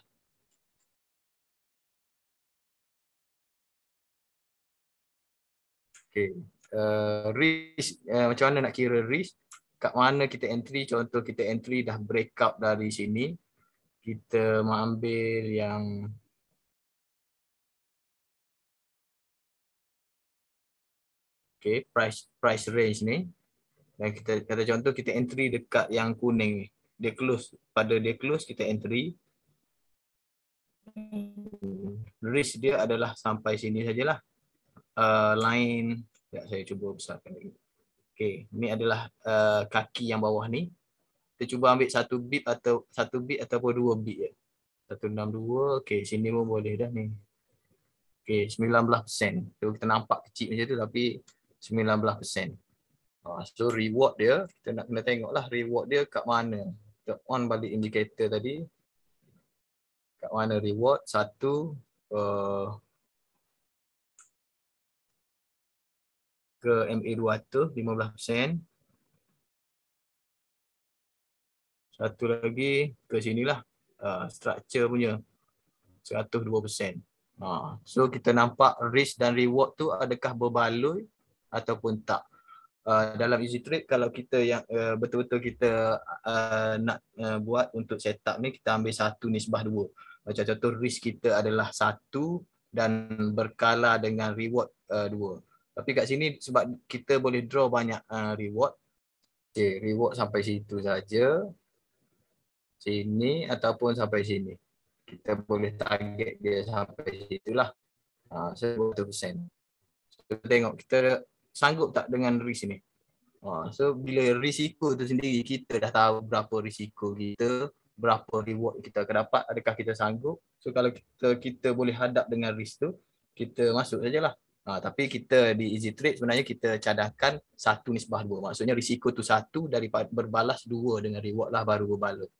Okay. Uh, risk, uh, macam mana nak kira risk? Kat mana kita entry? Contoh kita entry dah break up dari sini. Kita ambil yang Okay, price price range ni. Dan kita kata contoh kita entry dekat yang kuning ni dia close pada dia close kita entry risk dia adalah sampai sini sajalah uh, line ya saya cuba besarkan lagi okey ni adalah uh, kaki yang bawah ni kita cuba ambil satu bit atau satu bit ataupun dua bit ya 162 okey sini pun boleh dah ni okey 19% tu kita nampak kecil macam tu tapi 19% Ah, so reward dia, kita nak kena tengok lah reward dia kat mana kita on balik indicator tadi kat mana reward satu uh, ke MA200 15% satu lagi ke sinilah uh, structure punya 102% uh, ha, so kita nampak risk dan reward tu adakah berbaloi ataupun tak Uh, dalam easy trade kalau kita yang uh, betul-betul kita uh, nak uh, buat untuk setup ni kita ambil satu nisbah dua macam contoh risk kita adalah satu dan berkala dengan reward uh, dua tapi kat sini sebab kita boleh draw banyak uh, reward okay, reward sampai situ saja sini ataupun sampai sini kita boleh target dia sampai situ situlah uh, ah, 100% kita tengok kita sanggup tak dengan risk ni? Uh, so bila risiko tu sendiri kita dah tahu berapa risiko kita, berapa reward kita akan dapat, adakah kita sanggup? So kalau kita kita boleh hadap dengan risk tu, kita masuk sajalah. Uh, tapi kita di easy trade sebenarnya kita cadangkan satu nisbah dua. Maksudnya risiko tu satu daripada berbalas dua dengan reward lah baru berbalut.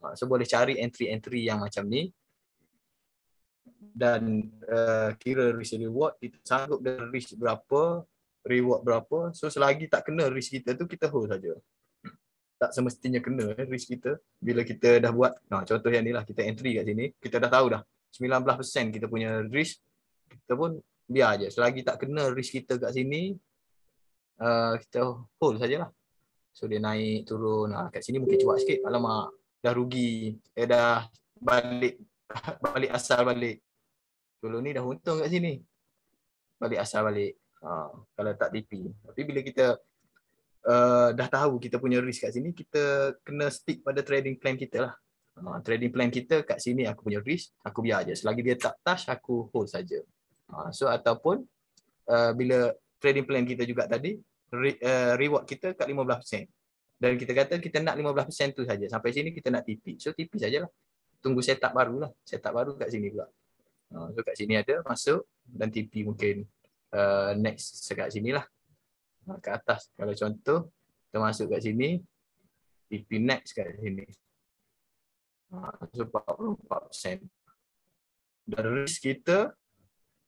Uh, ah, so boleh cari entry-entry yang macam ni dan uh, kira risk reward kita sanggup dengan risk berapa reward berapa. So selagi tak kena risk kita tu kita hold saja. Tak semestinya kena eh, risk kita bila kita dah buat. Nah, contoh yang ni lah kita entry kat sini, kita dah tahu dah 19% kita punya risk kita pun biar aje. Selagi tak kena risk kita kat sini uh, kita hold sajalah. So dia naik turun. Ah kat sini mungkin cuak sikit. Alamak, dah rugi. Eh dah balik balik asal balik. Dulu ni dah untung kat sini. Balik asal balik ha, kalau tak DP. Tapi bila kita uh, dah tahu kita punya risk kat sini, kita kena stick pada trading plan kita lah. Ha, trading plan kita kat sini aku punya risk, aku biar aja. Selagi dia tak touch, aku hold saja. Ha, so ataupun uh, bila trading plan kita juga tadi, re, uh, reward kita kat 15%. Dan kita kata kita nak 15% tu saja. Sampai sini kita nak TP. So TP sajalah. Tunggu setup baru lah. Setup baru kat sini pula. Ha, so kat sini ada masuk dan TP mungkin Uh, next dekat sini lah. Ke atas. Kalau contoh, kita masuk kat sini. PP next kat sini. Ha, so, 44%. Dan risk kita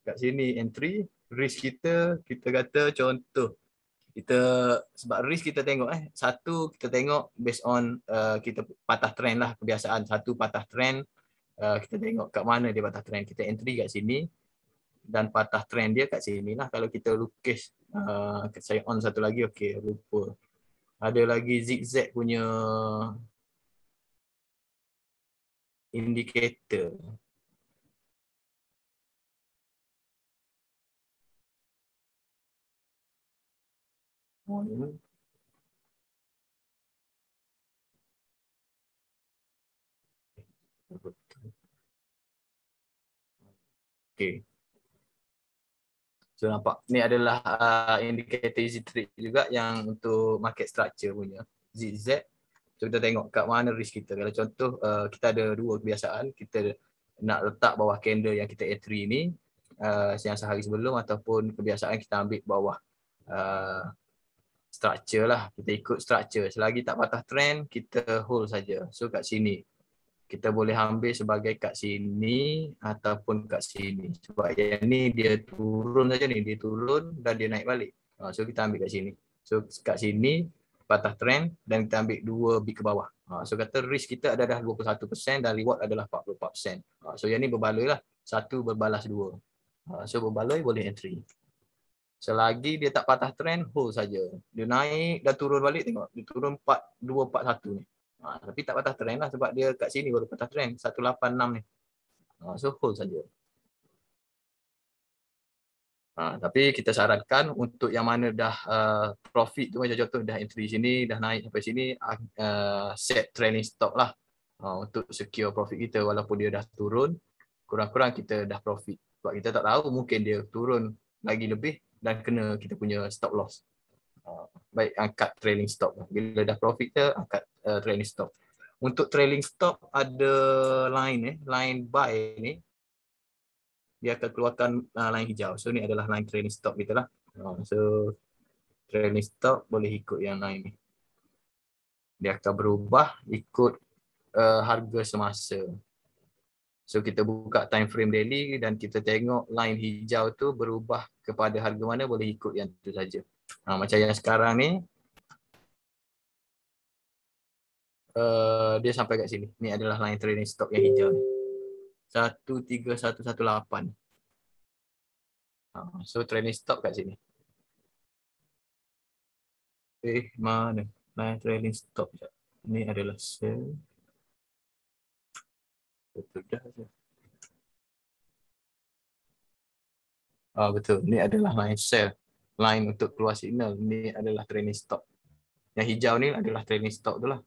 kat sini entry. Risk kita, kita kata contoh. Kita sebab risk kita tengok eh satu kita tengok based on uh, kita patah trend lah kebiasaan satu patah trend uh, kita tengok kat mana dia patah trend kita entry kat sini dan patah trend dia kat sini lah kalau kita lukis uh, saya on satu lagi okey lupa ada lagi zigzag punya indikator Okay. So nampak ni adalah uh, indicator easy trade juga yang untuk market structure punya ZZ. So kita tengok kat mana risk kita. Kalau contoh uh, kita ada dua kebiasaan kita nak letak bawah candle yang kita entry ni uh, yang sehari sebelum ataupun kebiasaan kita ambil bawah uh, structure lah. Kita ikut structure. Selagi tak patah trend kita hold saja. So kat sini kita boleh ambil sebagai kat sini ataupun kat sini. Sebab yang ni dia turun saja ni, dia turun dan dia naik balik. Uh, so kita ambil kat sini. So kat sini patah trend dan kita ambil dua bit ke bawah. Uh, so kata risk kita ada dah 21% dan reward adalah 44%. Uh, ha, so yang ni berbaloi lah. Satu berbalas dua. Uh, so berbaloi boleh entry. Selagi dia tak patah trend, hold saja. Dia naik dan turun balik tengok. Dia turun 4, 2, 4, 1 ni. Ha, tapi tak patah trend lah sebab dia kat sini baru patah trend 186 ni. Ha, so hold saja. Ha, tapi kita sarankan untuk yang mana dah uh, profit tu macam contoh dah entry sini, dah naik sampai sini ah, uh, set training stop lah uh, untuk secure profit kita walaupun dia dah turun kurang-kurang kita dah profit sebab kita tak tahu mungkin dia turun lagi lebih dan kena kita punya stop loss. Ah, baik angkat trailing stop bila dah profit ke angkat uh, trailing stop untuk trailing stop ada line eh line buy ni dia akan keluarkan uh, line hijau so ni adalah line trailing stop gitulah uh, ah, so trailing stop boleh ikut yang line ni dia akan berubah ikut uh, harga semasa so kita buka time frame daily dan kita tengok line hijau tu berubah kepada harga mana boleh ikut yang tu saja Ha, macam yang sekarang ni. Uh, dia sampai kat sini. Ni adalah line training stop yang hijau ni. 13118. Ha, so training stop kat sini. Eh, mana? Line training stop je. Ni adalah sel. Betul dah Ah oh, betul. Ni adalah line sel line untuk keluar signal ni adalah training stop. Yang hijau ni adalah training stop tu lah.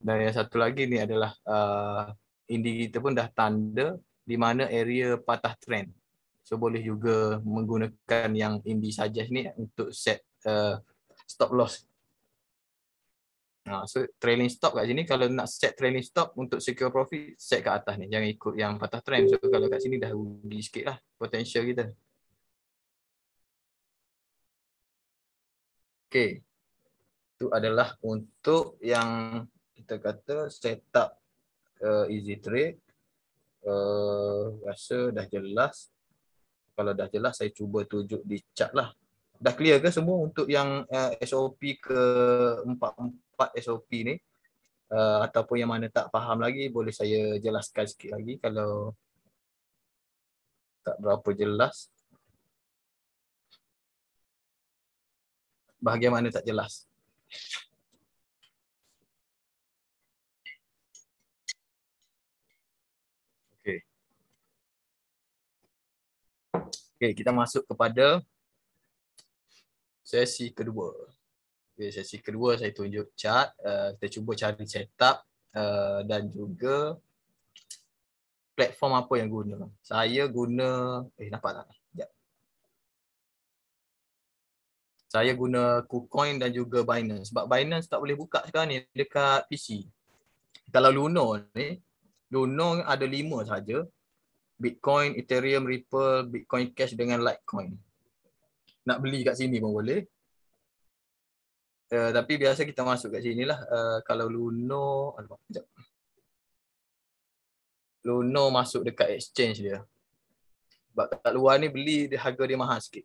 Dan yang satu lagi ni adalah uh, indikator pun dah tanda di mana area patah trend. So boleh juga menggunakan yang indi suggest ni untuk set uh, stop loss Ha, so trailing stop kat sini kalau nak set trailing stop untuk secure profit set kat atas ni jangan ikut yang patah trend so kalau kat sini dah rugi sikit lah potential kita Okay Itu adalah untuk yang kita kata setup uh, easy trade uh, Rasa dah jelas Kalau dah jelas saya cuba tunjuk di chart lah dah clear ke semua untuk yang uh, SOP ke empat-empat SOP ni uh, ataupun yang mana tak faham lagi boleh saya jelaskan sikit lagi kalau tak berapa jelas bahagian mana tak jelas Okay, okey kita masuk kepada sesi kedua. Okay, sesi kedua saya tunjuk chat, Uh, kita cuba cari setup uh, dan juga platform apa yang guna. Saya guna, eh nampak tak? Sekejap. Saya guna KuCoin dan juga Binance. Sebab Binance tak boleh buka sekarang ni dekat PC. Kalau Luno ni, Luno ada lima saja. Bitcoin, Ethereum, Ripple, Bitcoin Cash dengan Litecoin nak beli kat sini pun boleh. Uh, tapi biasa kita masuk kat sini lah. Uh, eh, kalau Luno, aduh, sekejap. Luno masuk dekat exchange dia. Sebab kat luar ni beli dia harga dia mahal sikit.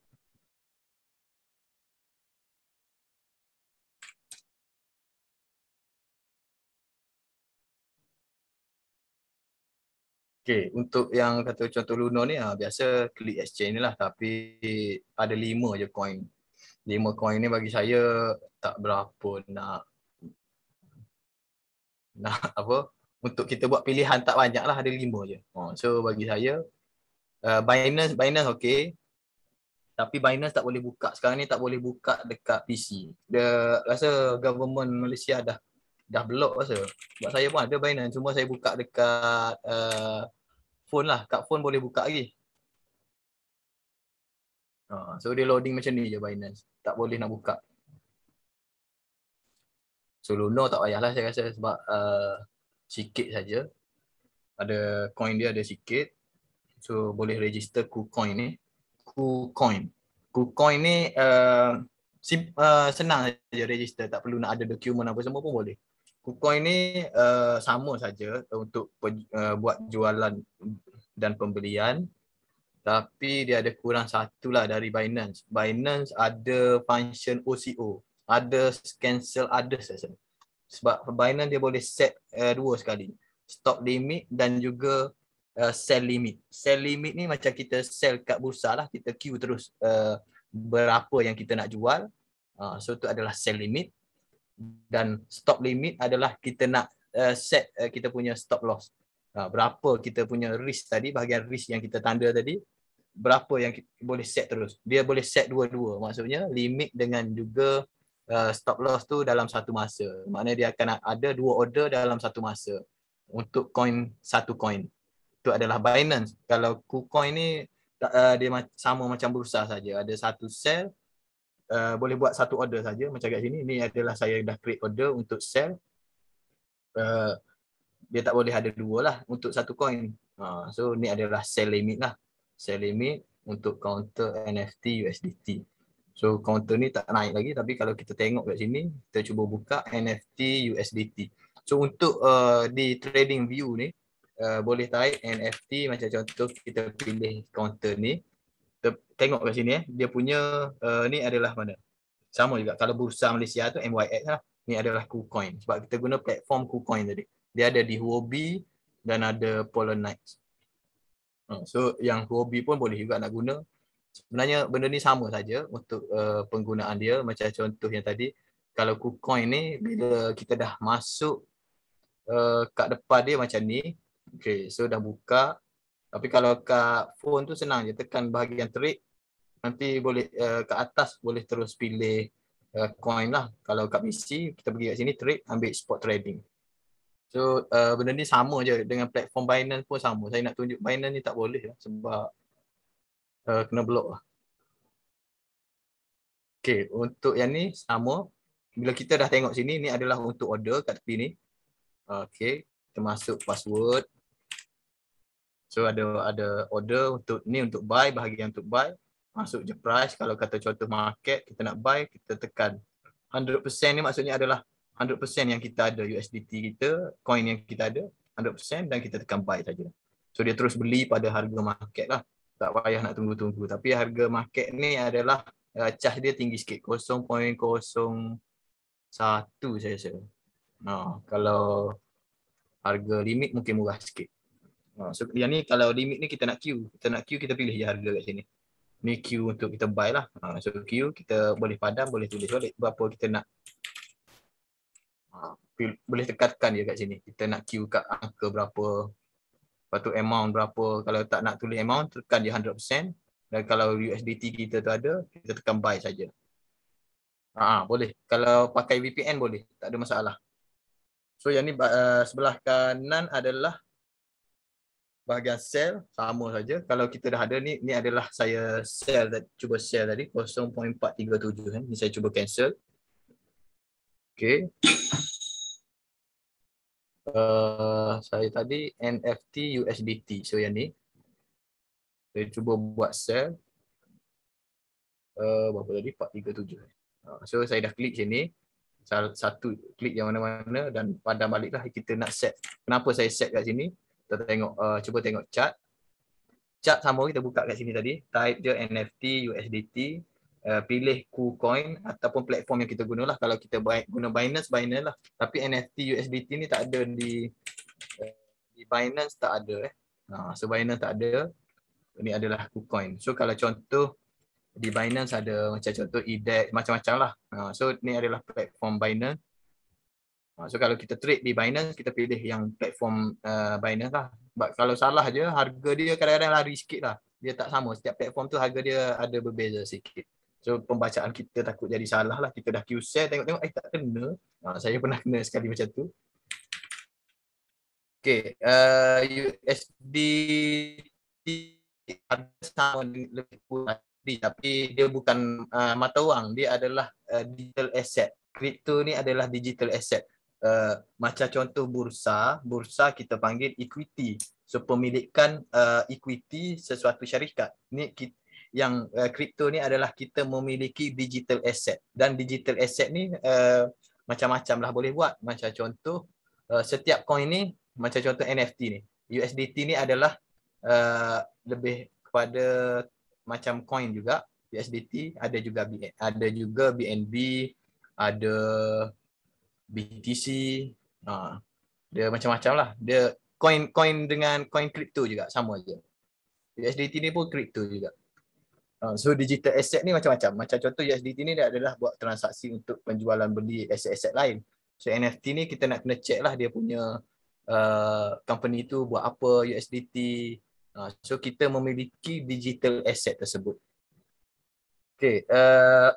Okay, untuk yang kata contoh Luno ni ha, biasa klik exchange ni lah tapi ada lima je coin. Lima coin ni bagi saya tak berapa nak nak apa untuk kita buat pilihan tak banyak lah ada lima je. Oh, so bagi saya uh, Binance Binance okay. Tapi Binance tak boleh buka. Sekarang ni tak boleh buka dekat PC. Dia rasa government Malaysia dah dah block rasa. Sebab saya pun ada Binance cuma saya buka dekat uh, phone lah. Kat phone boleh buka lagi. Uh, so dia loading macam ni je Binance. Tak boleh nak buka. So Luna tak payahlah saya rasa sebab uh, sikit saja. Ada coin dia ada sikit. So boleh register KuCoin ni. KuCoin. KuCoin ni uh, sim- uh, senang saja register. Tak perlu nak ada dokumen apa semua pun boleh. KuCoin ini uh, sama saja untuk uh, buat jualan dan pembelian tapi dia ada kurang satu lah dari Binance. Binance ada function OCO, ada cancel ada saya Sebab Binance dia boleh set uh, dua sekali. Stop limit dan juga uh, sell limit. Sell limit ni macam kita sell kat bursa lah, kita queue terus uh, berapa yang kita nak jual. Uh, so tu adalah sell limit dan stop limit adalah kita nak uh, set uh, kita punya stop loss. Uh, berapa kita punya risk tadi, bahagian risk yang kita tanda tadi, berapa yang kita boleh set terus. Dia boleh set dua-dua. Maksudnya limit dengan juga uh, stop loss tu dalam satu masa. Maknanya dia akan ada dua order dalam satu masa untuk coin satu coin. Itu adalah Binance. Kalau KuCoin ni uh, dia sama macam bursa saja. Ada satu sell Uh, boleh buat satu order saja macam kat sini ni adalah saya dah create order untuk sell uh, dia tak boleh ada dua lah untuk satu coin uh, so ni adalah sell limit lah sell limit untuk counter NFT USDT so counter ni tak naik lagi tapi kalau kita tengok kat sini kita cuba buka NFT USDT so untuk uh, di trading view ni uh, boleh tarik NFT macam contoh kita pilih counter ni tengok kat sini eh dia punya uh, ni adalah mana sama juga kalau bursa Malaysia tu MYX lah ni adalah KuCoin sebab kita guna platform KuCoin tadi dia ada di Huobi dan ada Poloniex hmm, so yang Huobi pun boleh juga nak guna sebenarnya benda ni sama saja untuk uh, penggunaan dia macam contoh yang tadi kalau KuCoin ni bila kita dah masuk uh, kat depan dia macam ni okay so dah buka tapi kalau kat phone tu senang je tekan bahagian trade nanti boleh uh, ke atas boleh terus pilih eh, coin lah. Kalau kat PC kita pergi kat sini trade ambil spot trading. So uh, benda ni sama je dengan platform Binance pun sama. Saya nak tunjuk Binance ni tak boleh lah sebab uh, kena block lah. Okay untuk yang ni sama. Bila kita dah tengok sini ni adalah untuk order kat tepi ni. Okay kita masuk password. So ada ada order untuk ni untuk buy, bahagian untuk buy. Masuk je price. Kalau kata contoh market, kita nak buy, kita tekan. 100% ni maksudnya adalah 100% yang kita ada USDT kita, coin yang kita ada, 100% dan kita tekan buy saja. So dia terus beli pada harga market lah. Tak payah nak tunggu-tunggu. Tapi harga market ni adalah uh, charge dia tinggi sikit. 0.01 saya rasa. Nah, kalau harga limit mungkin murah sikit. Ha, so yang ni kalau limit ni kita nak queue. Kita nak queue kita pilih je harga kat sini. Ni queue untuk kita buy lah. Ha, so queue kita boleh padam, boleh tulis balik berapa kita nak. Ha, boleh tekankan je kat sini. Kita nak queue kat angka berapa. Lepas tu amount berapa. Kalau tak nak tulis amount, tekan je 100%. Dan kalau USDT kita tu ada, kita tekan buy saja. Ah ha, boleh. Kalau pakai VPN boleh. Tak ada masalah. So yang ni uh, sebelah kanan adalah bahagian sell sama saja kalau kita dah ada ni ni adalah saya sell. that cuba sell tadi 0.437 kan eh. ni saya cuba cancel okey uh, eh, saya tadi NFT USDT so yang ni saya cuba buat sell. uh, eh, berapa tadi 437 eh. ah, so saya dah klik sini satu klik yang mana-mana dan pada baliklah kita nak set kenapa saya set kat sini kita tengok uh, cuba tengok chat chat sama kita buka kat sini tadi type dia NFT USDT uh, pilih KuCoin ataupun platform yang kita gunalah kalau kita guna Binance Binance lah tapi NFT USDT ni tak ada di di Binance tak ada eh ha uh, so Binance tak ada ini adalah KuCoin so kalau contoh di Binance ada macam contoh IDEX e macam-macam lah. Ha, so ni adalah platform Binance. Ha, so kalau kita trade di Binance, kita pilih yang platform uh, Binance lah. But kalau salah je, harga dia kadang-kadang lari sikit lah. Dia tak sama. Setiap platform tu harga dia ada berbeza sikit. So pembacaan kita takut jadi salah lah. Kita dah queue tengok-tengok, eh tak kena. Uh, saya pernah kena sekali macam tu. Okay, uh, USD ada sama lebih kurang tapi dia bukan uh, mata wang, dia adalah uh, digital asset. Crypto ni adalah digital asset uh, macam contoh bursa, bursa kita panggil equity. So pemilikan uh, equity sesuatu syarikat. Ni kita, yang kripto uh, ni adalah kita memiliki digital asset dan digital asset ni uh, macam-macam lah boleh buat. Macam contoh uh, setiap coin ni macam contoh NFT ni. USDT ni adalah uh, lebih kepada macam coin juga. USDT ada juga ada juga BNB ada BTC ha. dia macam-macam lah dia coin coin dengan coin crypto juga sama aja USDT ni pun crypto juga ha. so digital asset ni macam-macam macam contoh USDT ni dia adalah buat transaksi untuk penjualan beli aset-aset lain so NFT ni kita nak kena check lah dia punya uh, company tu buat apa USDT ha. so kita memiliki digital asset tersebut Okay, uh,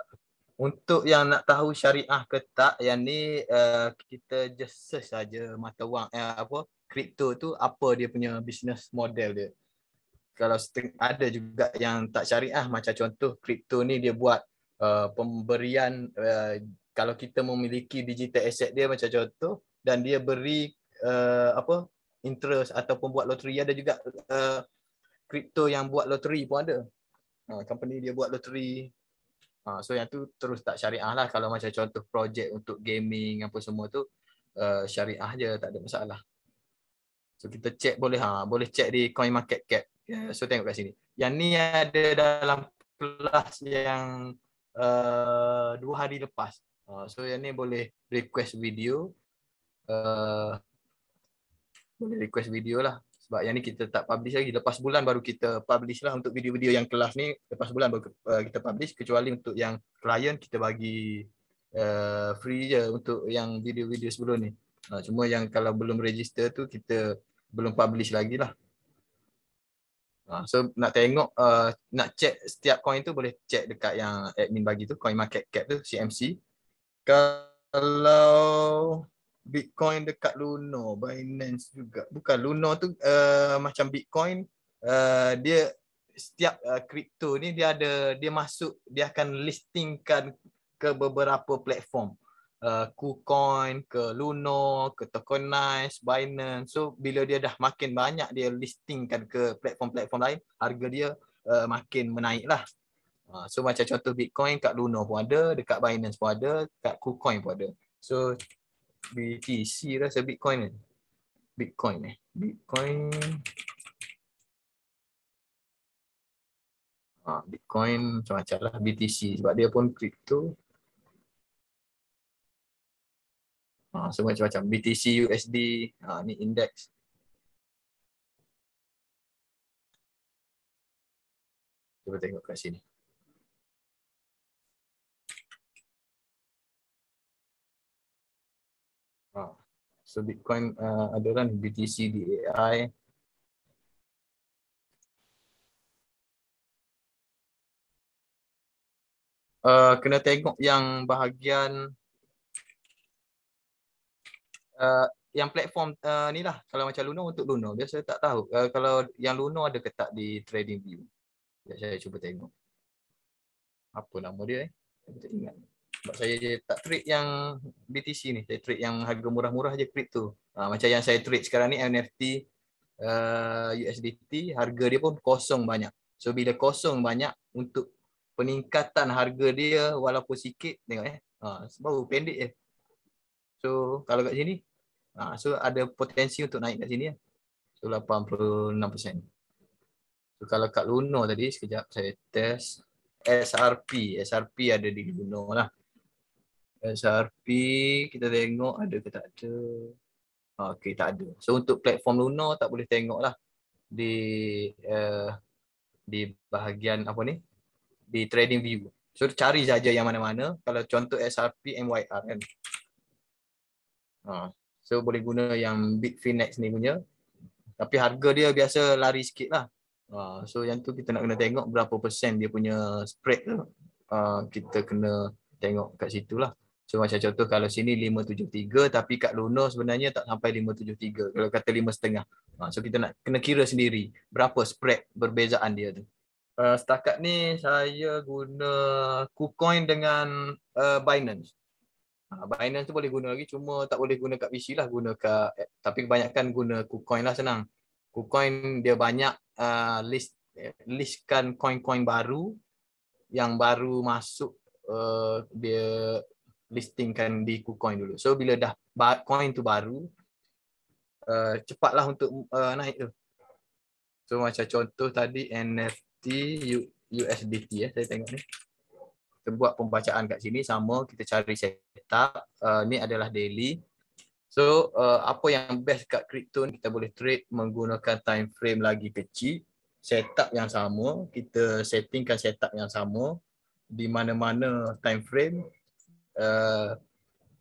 untuk yang nak tahu syariah ke tak yang ni uh, kita just search saja mata wang eh apa kripto tu apa dia punya business model dia kalau ada juga yang tak syariah macam contoh kripto ni dia buat uh, pemberian uh, kalau kita memiliki digital asset dia macam contoh dan dia beri uh, apa interest ataupun buat loteri ada juga kripto uh, yang buat loteri pun ada uh, company dia buat loteri Uh, so yang tu terus tak syariah lah kalau macam contoh projek untuk gaming apa semua tu uh, syariah je tak ada masalah. So kita check boleh ha boleh check di coin market cap. Eh, so tengok kat sini. Yang ni ada dalam kelas yang uh, dua hari lepas. Uh, so yang ni boleh request video. Uh, boleh request video lah sebab yang ni kita tak publish lagi lepas bulan baru kita publish lah untuk video-video yang kelas ni lepas bulan baru eh, kita publish kecuali untuk yang klien kita bagi uh, free je untuk yang video-video sebelum ni uh, cuma yang kalau belum register tu kita belum publish lagi lah uh, so nak tengok uh, nak check setiap coin tu boleh check dekat yang admin bagi tu coin market cap tu CMC kalau Bitcoin dekat Luno, Binance juga. Bukan Luno tu uh, macam Bitcoin uh, dia setiap kripto eh, uh, ni dia ada dia masuk dia akan listingkan ke beberapa platform. Uh, KuCoin, ke Luno, ke Tokenize, Binance. So bila dia dah makin banyak dia listingkan ke platform-platform lain, harga dia uh, makin menaik lah. Uh, ah, so macam contoh Bitcoin kat Luno pun ada, dekat Binance pun ada, kat KuCoin pun ada. So BTC rasa Bitcoin eh. Bitcoin eh. Bitcoin. Ha, Bitcoin macam-macam lah BTC sebab dia pun crypto. Ha, semua macam-macam BTC, USD, ha, ni index. Cuba tengok kat sini. So Bitcoin uh, ada run BTC DAI. Uh, kena tengok yang bahagian uh, yang platform uh, ni lah. Kalau macam Luno untuk Luno. Dia tak tahu. Uh, kalau yang Luno ada ke tak di trading view. saya cuba tengok. Apa nama dia eh? Saya tak ingat sebab saya tak trade yang BTC ni saya trade yang harga murah-murah je crypto ha, ah, macam yang saya trade sekarang ni NFT uh, eh, USDT harga dia pun kosong banyak so bila kosong banyak untuk peningkatan harga dia walaupun sikit tengok eh ha, baru pendek je eh. so kalau kat sini ha, so ada potensi untuk naik kat sini eh. so 86% So, kalau kat Luno tadi, sekejap saya test SRP. SRP ada di Luno lah. Eh, SRP kita tengok ada ke tak ada. Okey tak ada. So untuk platform Luna tak boleh tengok lah di uh, di bahagian apa ni di trading view. So cari saja yang mana-mana kalau contoh eh, SRP MYR kan. Ha. So boleh guna yang Bitfinex ni punya. Tapi harga dia biasa lari sikit lah. Ha. So yang tu kita nak kena tengok berapa persen dia punya spread tu. Ha. kita kena tengok kat situ lah. So macam contoh kalau sini 573 tapi kat Luno sebenarnya tak sampai 573. Kalau kata 5 setengah. Ha, so kita nak kena kira sendiri berapa spread berbezaan dia tu. Uh, setakat ni saya guna KuCoin dengan eh, Binance. Ha, Binance tu boleh guna lagi cuma tak boleh guna kat PC lah guna kat tapi kebanyakan guna KuCoin lah senang. KuCoin dia banyak eh, list listkan coin-coin baru yang baru masuk uh, dia listingkan di KuCoin dulu. So bila dah coin tu baru uh, cepatlah untuk uh, naik tu. So macam contoh tadi NFT USDT ya eh, saya tengok ni. Kita buat pembacaan kat sini sama kita cari setup. Uh, ni adalah daily. So uh, apa yang best kat crypto ni kita boleh trade menggunakan time frame lagi kecil, setup yang sama, kita settingkan setup yang sama di mana-mana time frame Eh,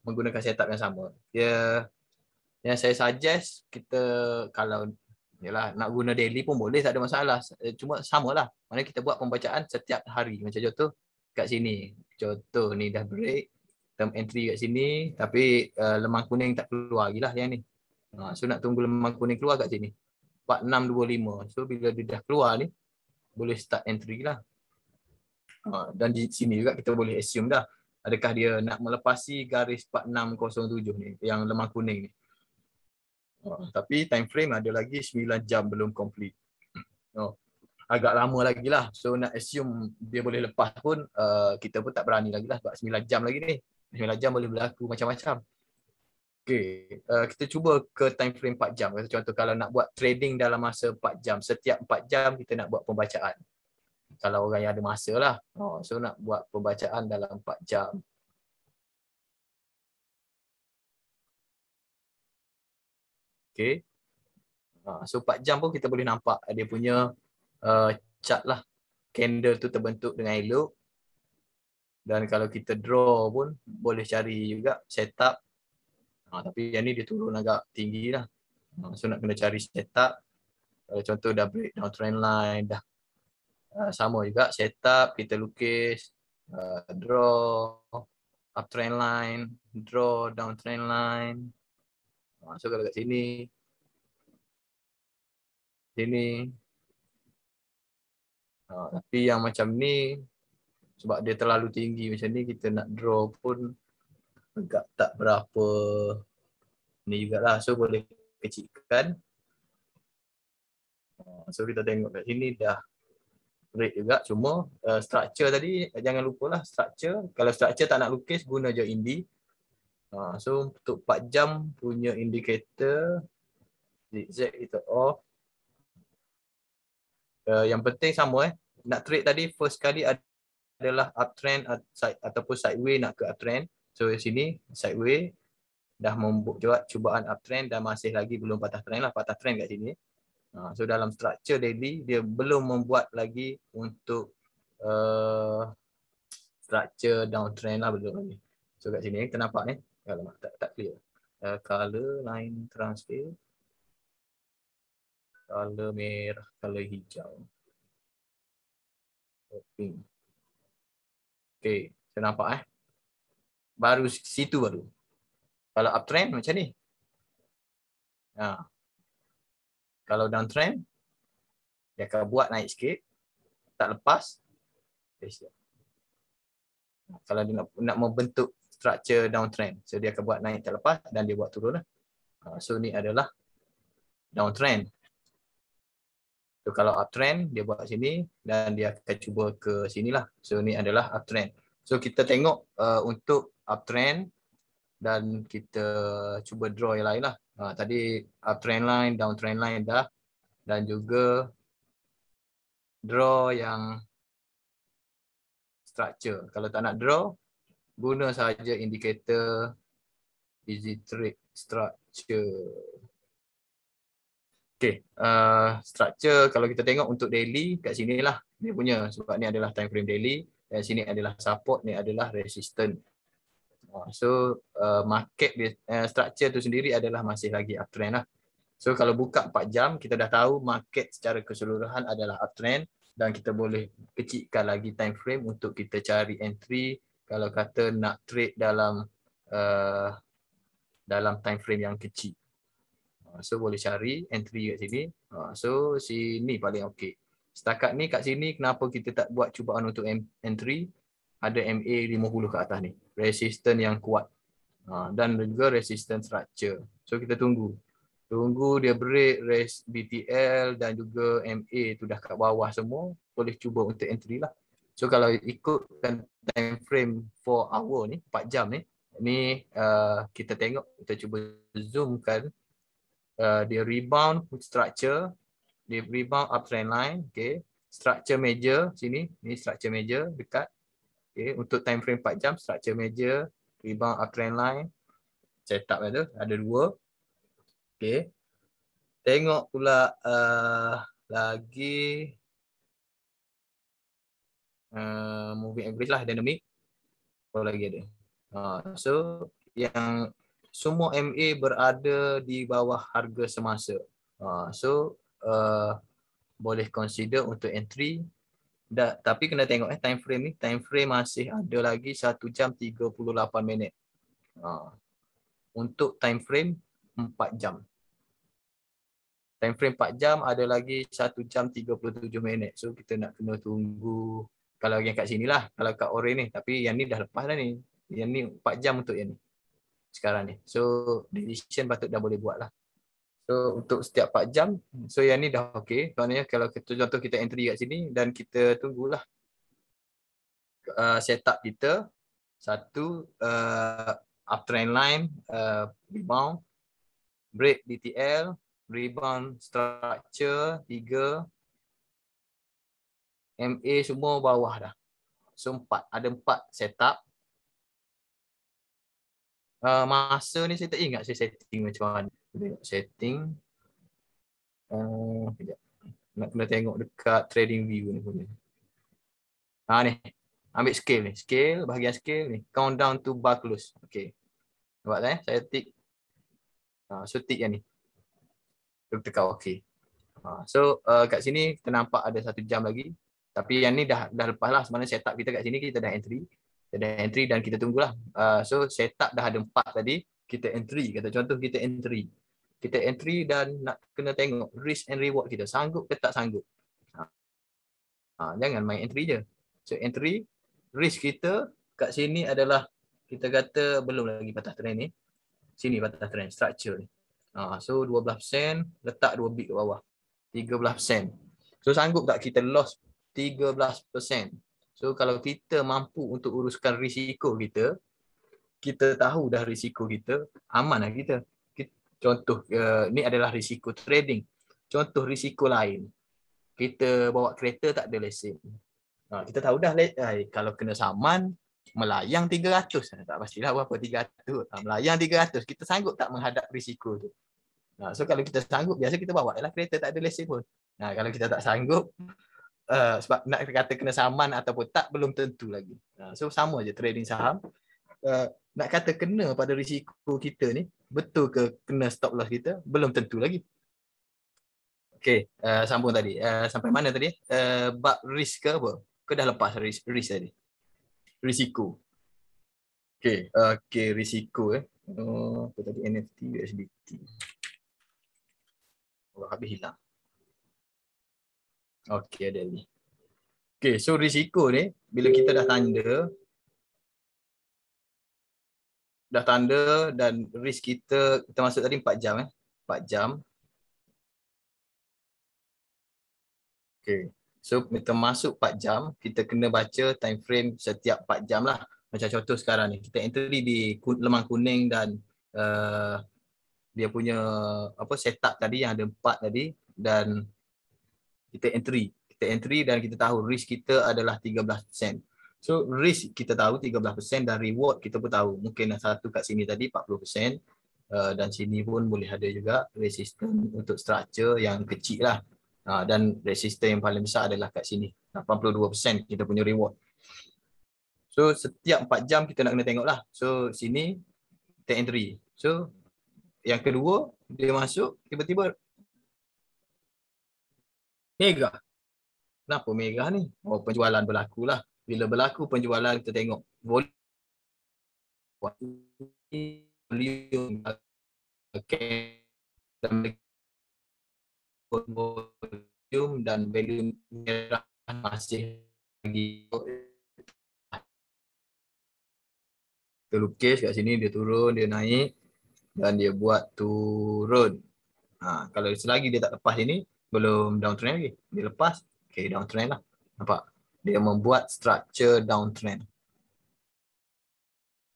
menggunakan setup yang sama. Ya yang saya suggest kita kalau yalah nak guna daily pun boleh tak ada masalah. Eh, cuma samalah. Mana kita buat pembacaan setiap hari macam contoh kat sini. Contoh ni dah break term entry kat sini tapi uh, lemang kuning tak keluar lagi lah yang ni. Uh, so nak tunggu lemang kuning keluar kat sini. 4625. So bila dia dah keluar ni boleh start entry lah. Uh, dan di sini juga kita boleh assume dah adakah dia nak melepasi garis 4607 ni yang lemah kuning ni oh, tapi time frame ada lagi 9 jam belum complete oh, agak lama lagi lah so nak assume dia boleh lepas pun uh, kita pun tak berani lagi lah sebab 9 jam lagi ni 9 jam boleh berlaku macam-macam Okay, uh, kita cuba ke time frame 4 jam. Contoh kalau nak buat trading dalam masa 4 jam, setiap 4 jam kita nak buat pembacaan kalau orang yang ada masa lah. Oh, so nak buat pembacaan dalam 4 jam. Okay. Ha, so 4 jam pun kita boleh nampak dia punya uh, cat lah. Candle tu terbentuk dengan elok. Dan kalau kita draw pun boleh cari juga setup. Uh, tapi yang ni dia turun agak tinggi lah. Uh, so nak kena cari setup. Uh, contoh dah down trend line, dah Ah, sama juga setup kita lukis uh, draw up train line draw down train line ah, masuk ke dekat sini sini uh, tapi yang macam ni sebab dia terlalu tinggi macam ni kita nak draw pun agak tak berapa ni jugalah so boleh kecilkan so kita tengok kat sini dah rate juga cuma uh, structure tadi jangan lupalah structure kalau structure tak nak lukis guna je indi uh, so untuk 4 jam punya indicator zigzag itu off uh, yang penting sama eh nak trade tadi first kali adalah uptrend side, ataupun sideway nak ke uptrend so sini sideway dah membuat cubaan uptrend dan masih lagi belum patah trend lah patah trend kat sini Ha, so dalam structure daily dia belum membuat lagi untuk uh, structure downtrend lah belum lagi. So kat sini kita nampak ni. Eh? Kalau tak tak clear. Uh, color line transfer. Color merah, color hijau. Oh, pink. Okay, saya nampak eh. Baru situ baru. Kalau uptrend macam ni. Ha. Uh kalau downtrend dia akan buat naik sikit tak lepas eh, kalau dia nak, nak membentuk structure downtrend so dia akan buat naik tak lepas dan dia buat turun lah. ah, so ni adalah downtrend so kalau uptrend dia buat sini dan dia akan cuba ke sini lah. so ni adalah uptrend so kita tengok uh, untuk uptrend dan kita cuba draw yang lain lah. Ha, tadi uptrend line, downtrend line dah dan juga draw yang structure. Kalau tak nak draw, guna saja indikator easy trade structure. Okay, uh, structure kalau kita tengok untuk daily kat sini lah. Dia punya sebab ni adalah time frame daily dan sini adalah support, ni adalah resistance. Ah, so uh, market uh, structure tu sendiri adalah masih lagi uptrend lah. So kalau buka 4 jam kita dah tahu market secara keseluruhan adalah uptrend dan kita boleh kecilkan lagi time frame untuk kita cari entry kalau kata nak trade dalam uh, dalam time frame yang kecil. Ah, so boleh cari entry kat sini. Ah, so sini paling okey. Setakat ni kat sini kenapa kita tak buat cubaan untuk entry ada MA 50 ke atas ni resistance yang kuat uh, dan juga resistance structure. So kita tunggu. Tunggu dia break race BTL dan juga MA tu dah kat bawah semua, boleh cuba untuk entry lah. So kalau ikutkan time frame 4 hour ni, 4 jam ni, ni uh, kita tengok, kita cuba zoomkan uh, dia rebound structure, dia rebound uptrend line, okay. structure major sini, ni structure major dekat Okay, untuk time frame 4 jam, structure major, rebound uptrend line, setup ada, ada dua. Okay. Tengok pula uh, lagi uh, moving average lah, dynamic. Apa lagi ada? Uh, so, yang semua MA berada di bawah harga semasa. Uh, so, uh, boleh consider untuk entry Dah, tapi kena tengok eh time frame ni. Time frame masih ada lagi 1 jam 38 minit. Ha. Untuk time frame 4 jam. Time frame 4 jam ada lagi 1 jam 37 minit. So kita nak kena tunggu kalau yang kat sini lah. Kalau kat orange ni. Tapi yang ni dah lepas dah ni. Yang ni 4 jam untuk yang ni. Sekarang ni. So decision patut dah boleh buat lah. So untuk setiap 4 jam. So yang ni dah okey. Maknanya kalau kita contoh kita entry kat sini dan kita tunggulah uh, setup kita satu uh, uptrend line uh, rebound break DTL rebound structure tiga MA semua bawah dah. So empat. Ada empat setup. Uh, masa ni saya tak ingat saya setting macam mana tengok setting. Uh, Nak kena tengok dekat trading view ni punya. Ha ni. Ambil scale ni. Scale, bahagian scale ni. Countdown to bar close. Okay. Nampak tak eh? Saya tick. Ha, so tick yang ni. Terus tekan okay. Ha, so uh, kat sini kita nampak ada satu jam lagi. Tapi yang ni dah dah lepas lah. Sebenarnya setup kita kat sini kita dah entry. Kita dah entry dan kita tunggulah. Uh, so setup dah ada empat tadi. Kita entry. Kata contoh kita entry kita entry dan nak kena tengok risk and reward kita sanggup ke tak sanggup. Ha. Ha, jangan main entry je. So entry risk kita kat sini adalah kita kata belum lagi patah trend ni. Sini patah trend structure ni. Ha, so 12 sen letak 2 bit ke bawah. 13 sen. So sanggup tak kita loss 13%. So kalau kita mampu untuk uruskan risiko kita, kita tahu dah risiko kita, amanlah kita contoh uh, ni adalah risiko trading contoh risiko lain kita bawa kereta tak ada lesen uh, kita tahu dah uh, kalau kena saman melayang 300 ha, tak pastilah berapa 300 uh, ha, melayang 300 kita sanggup tak menghadap risiko tu uh, so kalau kita sanggup biasa kita bawa lah kereta tak ada lesen pun nah kalau kita tak sanggup uh, sebab nak kata kena saman ataupun tak belum tentu lagi uh, so sama je trading saham uh, nak kata kena pada risiko kita ni betul ke kena stop loss kita belum tentu lagi Okay, uh, eh, sambung tadi uh, sampai mana tadi uh, bab risk ke apa ke dah lepas risk, risk tadi risiko Okay, uh, okey risiko eh oh, apa uh, tadi NFT USDT Allah oh, habis hilang Okay, ada lagi. Okay, so risiko ni bila kita dah tanda dah tanda dan risk kita kita masuk tadi 4 jam eh 4 jam okey so kita masuk 4 jam kita kena baca time frame setiap 4 jam lah macam contoh sekarang ni kita entry di lemang kuning dan uh, dia punya apa setup tadi yang ada empat tadi dan kita entry kita entry dan kita tahu risk kita adalah 13 sen So risk kita tahu 13% dan reward kita pun tahu. Mungkin satu kat sini tadi 40% uh, dan sini pun boleh ada juga resistance untuk structure yang kecil lah. Uh, dan resistance yang paling besar adalah kat sini. 82% kita punya reward. So setiap 4 jam kita nak kena tengok lah. So sini take entry. So yang kedua dia masuk tiba-tiba mega. Kenapa mega ni? Oh penjualan berlaku lah bila berlaku penjualan kita tengok volume dan volume dan volume merah masih lagi terlukis kat sini dia turun dia naik dan dia buat turun ha, kalau selagi dia tak lepas sini belum downtrend lagi dia lepas okay downtrend lah nampak dia membuat structure downtrend.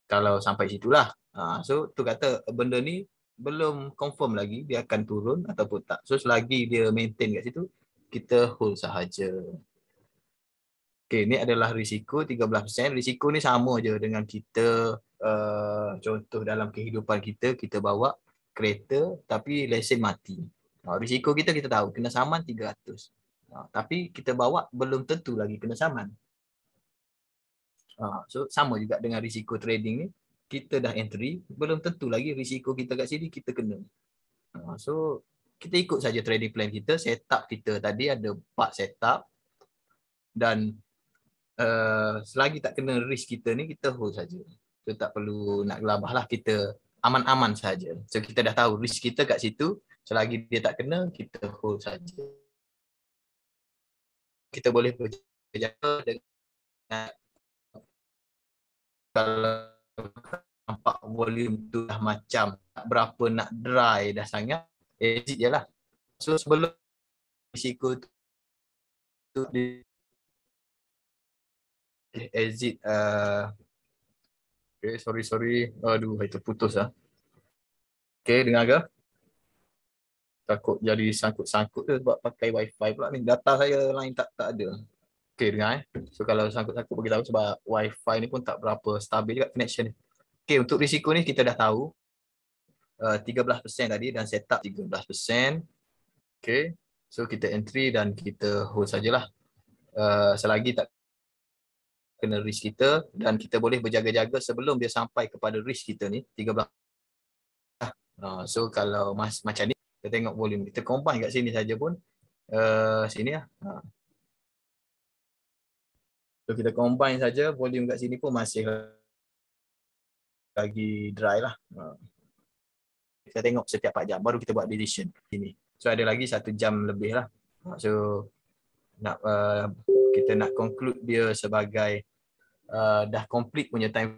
Kalau sampai situlah. Ha, so tu kata benda ni belum confirm lagi dia akan turun ataupun tak. So selagi dia maintain kat situ, kita hold sahaja. Okay, ni adalah risiko 13%. Risiko ni sama je dengan kita uh, contoh dalam kehidupan kita, kita bawa kereta tapi lesen mati. Ha, risiko kita kita tahu, kena saman 300. Ha, tapi kita bawa belum tentu lagi kena saman. Ha, so sama juga dengan risiko trading ni. Kita dah entry, belum tentu lagi risiko kita kat sini kita kena. Ha, so kita ikut saja trading plan kita, setup kita tadi ada 4 setup dan uh, selagi tak kena risk kita ni kita hold saja. So tak perlu nak gelabah lah kita aman-aman saja. So kita dah tahu risk kita kat situ, selagi dia tak kena kita hold saja kita boleh berjaya dengan kalau nampak volume tu dah macam tak berapa nak dry dah sangat ya, exit je lah so sebelum risiko tu, tu di, exit uh, eh, okay sorry sorry aduh itu putus lah okay dengar ke takut jadi sangkut-sangkut tu, sebab pakai wifi pula ni data saya lain tak tak ada okey dengar eh so kalau sangkut-sangkut bagi tahu sebab wifi ni pun tak berapa stabil juga connection ni okey untuk risiko ni kita dah tahu uh, eh, 13% tadi dan setup 13% okey so kita entry dan kita hold sajalah uh, selagi tak kena risk kita dan kita boleh berjaga-jaga sebelum dia sampai kepada risk kita ni 13 uh, ah, so kalau mas macam ni kita tengok volume kita combine kat sini saja pun uh, sini lah ha. so kita combine saja volume kat sini pun masih lagi dry lah ha. kita tengok setiap 4 jam baru kita buat decision sini so ada lagi 1 jam lebih lah ha, so nak uh, kita nak conclude dia sebagai uh, dah complete punya time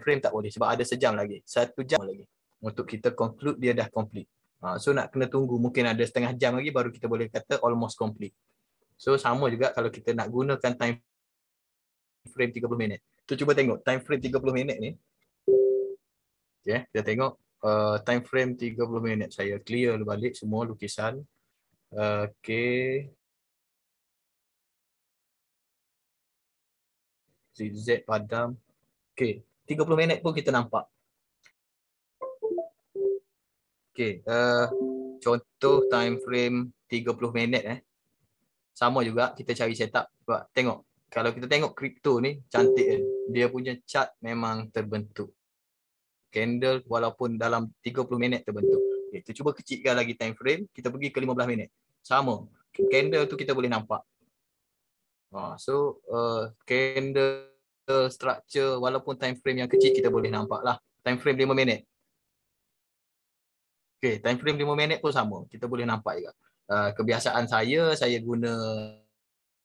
frame tak boleh sebab ada sejam lagi satu jam lagi untuk kita conclude dia dah complete Ha, so nak kena tunggu mungkin ada setengah jam lagi baru kita boleh kata almost complete. So sama juga kalau kita nak gunakan time frame 30 minit. Tu cuba tengok time frame 30 minit ni. Okay, ya, kita tengok uh, time frame 30 minit saya clear balik semua lukisan. Uh, okay. Zigzag padam. Okay, 30 minit pun kita nampak. Okay, uh, contoh time frame 30 minit eh. Sama juga kita cari setup. Sebab tengok, kalau kita tengok kripto ni cantik kan. Dia punya chart memang terbentuk. Candle walaupun dalam 30 minit terbentuk. Okay, kita cuba kecilkan lagi time frame, kita pergi ke 15 minit. Sama, candle tu kita boleh nampak. Uh, so, uh, candle structure walaupun time frame yang kecil kita boleh nampak lah. Time frame 5 minit. Okay, time frame lima minit pun sama. Kita boleh nampak juga. Uh, kebiasaan saya, saya guna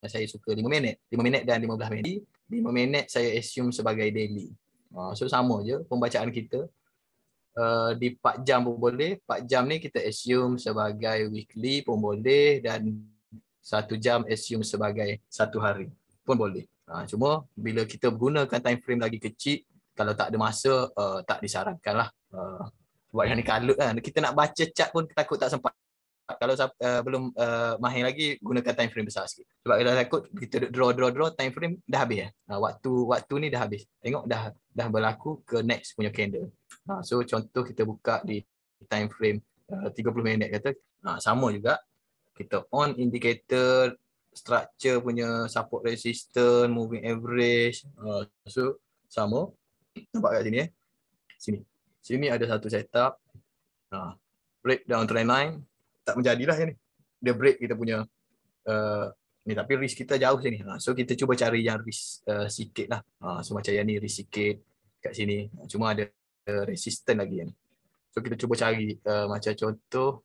saya suka lima minit. lima minit dan lima belah minit. Lima minit saya assume sebagai daily. Uh, so sama je pembacaan kita. Uh, di 4 jam pun boleh. 4 jam ni kita assume sebagai weekly pun boleh dan satu jam assume sebagai satu hari pun boleh. Uh, cuma bila kita gunakan time frame lagi kecil, kalau tak ada masa, uh, tak disarankanlah. Uh, sebab yang ni kalut kan. Lah. Kita nak baca cat pun takut tak sempat. Kalau uh, belum uh, mahir lagi, gunakan time frame besar sikit. Sebab kita takut, kita draw, draw, draw, time frame dah habis. Ya? Uh, waktu waktu ni dah habis. Tengok dah dah berlaku ke next punya candle. Uh, so contoh kita buka di time frame uh, 30 minit kata. Uh, sama juga. Kita on indicator structure punya support resistance, moving average. Uh, so sama. Nampak kat sini eh. Sini sini ada satu setup ha break down trend line tak menjadilah ni dia break kita punya uh, ni tapi risk kita jauh sini ha so kita cuba cari yang risk uh, sikit lah ha so macam yang ni risk sikit kat sini ha, cuma ada uh, eh, resistance lagi ni. so kita cuba cari uh, macam contoh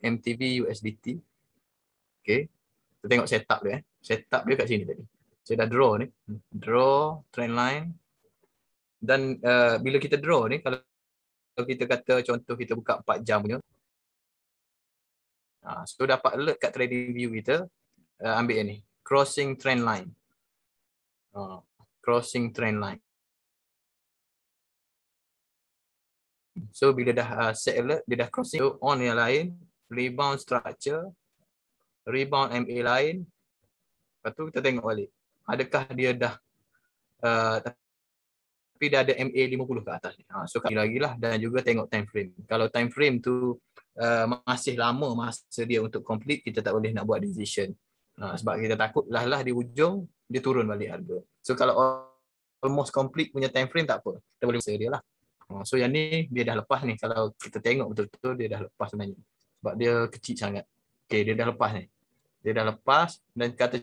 MTV USDT Okay. kita tengok setup dia eh setup dia kat sini tadi saya dah draw ni hmm, draw trend line dan uh, bila kita draw ni kalau kita kata contoh kita buka 4 jam punya uh, so dapat alert kat trading view kita uh, ambil yang ni crossing trend line uh, crossing trend line so bila dah uh, set alert dia dah crossing so on yang lain rebound structure rebound MA line lepas tu kita tengok balik adakah dia dah uh, tapi dia ada MA 50 ke atas Ha, so kaji lagi lah dan juga tengok time frame. Kalau time frame tu uh, masih lama masa dia untuk complete, kita tak boleh nak buat decision. Ha, sebab kita takut lah-lah di ujung, dia turun balik harga. So kalau almost complete punya time frame tak apa. Kita boleh usaha dia lah. Ha, so yang ni dia dah lepas ni. Kalau kita tengok betul-betul dia dah lepas sebenarnya. Sebab dia kecil sangat. Okay, dia dah lepas ni. Dia dah lepas dan kata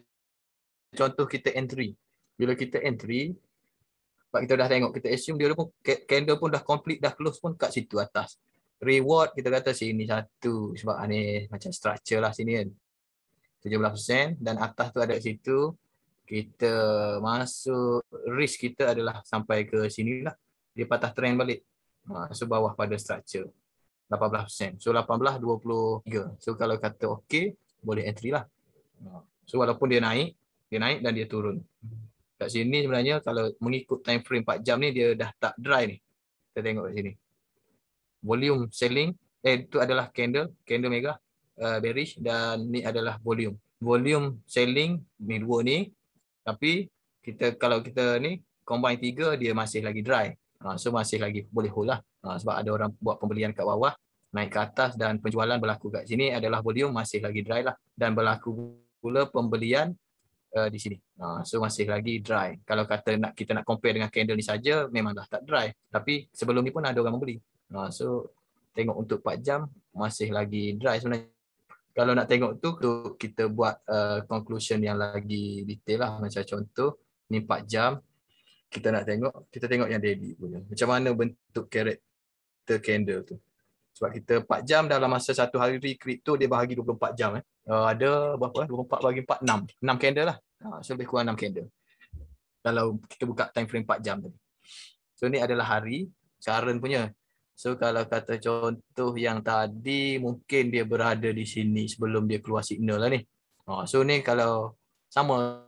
contoh kita entry. Bila kita entry, sebab kita dah tengok kita assume dia pun candle pun dah complete dah close pun kat situ atas reward kita kata sini satu sebab ni macam structure lah sini kan 17% dan atas tu ada situ kita masuk risk kita adalah sampai ke sini lah dia patah trend balik ha, so bawah pada structure 18% so 18 23 so kalau kata okey boleh entry lah ha, so walaupun dia naik dia naik dan dia turun kat sini sebenarnya kalau mengikut time frame 4 jam ni dia dah tak dry ni. Kita tengok kat sini. Volume selling eh itu adalah candle, candle mega uh, bearish dan ni adalah volume. Volume selling ni dua ni tapi kita kalau kita ni combine tiga dia masih lagi dry. Ha, so masih lagi boleh hold lah. Ha, sebab ada orang buat pembelian kat bawah, naik ke atas dan penjualan berlaku kat sini adalah volume masih lagi dry lah dan berlaku pula pembelian uh, di sini. Uh, so masih lagi dry. Kalau kata nak kita nak compare dengan candle ni saja memang dah tak dry. Tapi sebelum ni pun ada orang membeli. Uh, so tengok untuk 4 jam masih lagi dry sebenarnya. Kalau nak tengok tu kita buat uh, conclusion yang lagi detail lah macam contoh ni 4 jam kita nak tengok kita tengok yang daily punya. Macam mana bentuk karakter candle tu. Sebab kita 4 jam dalam masa satu hari kripto dia bahagi 24 jam eh. Uh, ada berapa eh? 24 bagi 4, 6. 6 candle lah. Ha, so lebih kurang 6 candle. Kalau kita buka time frame 4 jam tadi. So ni adalah hari Karen punya. So kalau kata contoh yang tadi mungkin dia berada di sini sebelum dia keluar signal lah ni. Ha, so ni kalau sama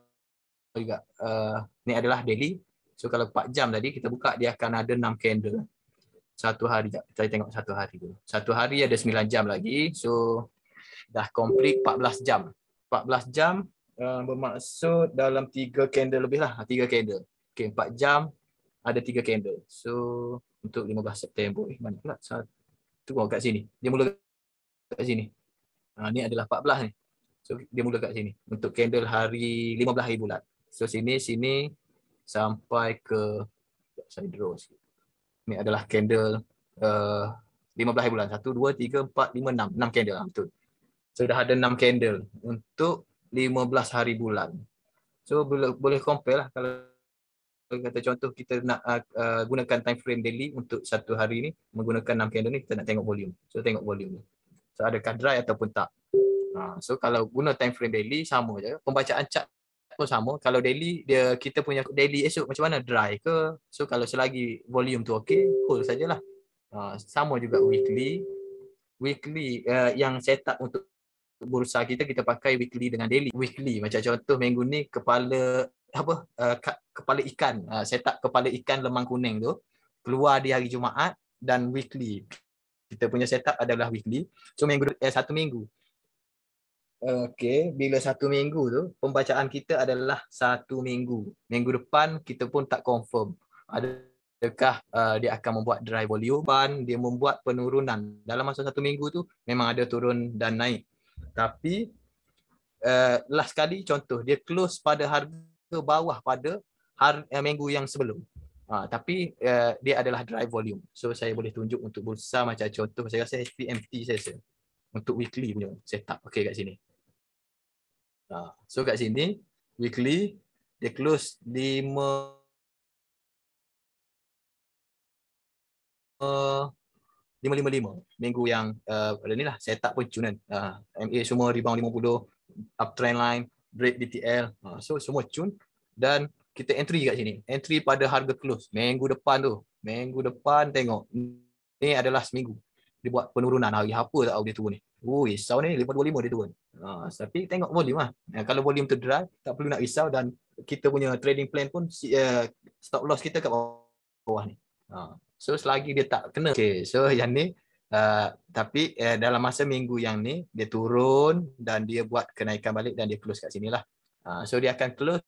juga. Uh, ni adalah daily. So kalau 4 jam tadi kita buka dia akan ada 6 candle. Satu hari tak. Kita tengok satu hari dulu. Satu hari ada 9 jam lagi. So dah complete 14 jam. 14 jam uh, bermaksud dalam tiga candle lebih lah. Tiga candle. Okay, empat jam ada tiga candle. So, untuk 15 September. Eh, mana pula? tu oh, kat sini. Dia mula kat sini. Ha, ni adalah 14 ni. So, dia mula kat sini. Untuk candle hari 15 hari bulat So, sini, sini sampai ke saya draw sikit. Ni adalah candle uh, eh, 15 hari bulan. 1, 2, 3, 4, 5, 6. 6 candle lah. Betul. So, dah ada 6 candle untuk 15 hari bulan. So boleh boleh compare lah kalau kata contoh kita nak uh, gunakan time frame daily untuk satu hari ni menggunakan 6 candle ni kita nak tengok volume. So tengok volume ni. So adakah dry ataupun tak. Ha, so kalau guna time frame daily sama je. Pembacaan chart pun sama. Kalau daily dia kita punya daily esok macam mana dry ke. So kalau selagi volume tu okey, hold sajalah. Ha, sama juga weekly. Weekly uh, yang set up untuk bursa kita kita pakai weekly dengan daily weekly macam contoh minggu ni kepala apa uh, kepala ikan uh, setak kepala ikan lemang kuning tu keluar di hari jumaat dan weekly kita punya setup adalah weekly so minggu eh, satu minggu Okey, bila satu minggu tu pembacaan kita adalah satu minggu. Minggu depan kita pun tak confirm adakah uh, dia akan membuat dry volume, dia membuat penurunan dalam masa satu minggu tu memang ada turun dan naik. Tapi uh, last kali contoh dia close pada harga bawah pada har- eh, minggu yang sebelum. Uh, tapi uh, dia adalah dry volume. So saya boleh tunjuk untuk bursa macam contoh saya rasa SPMT saya rasa untuk weekly punya setup okey kat sini. Uh, so kat sini weekly dia close di. lima... 555 minggu yang uh, ni lah set up pun tunan uh, ah, MA semua rebound 50 uptrend line break BTL, uh, ah, so semua tune dan kita entry kat sini entry pada harga close minggu depan tu minggu depan tengok ni adalah seminggu dia buat penurunan hari apa tak tahu dia turun ni oh, Ui, sound ni 525 dia turun uh, tapi tengok volume lah uh, kalau volume tu dry tak perlu nak risau dan kita punya trading plan pun uh, stop loss kita kat bawah, bawah ni uh, So selagi dia tak kena. Okay. So yang ni uh, tapi uh, dalam masa minggu yang ni dia turun dan dia buat kenaikan balik dan dia close kat sinilah. Uh, so dia akan close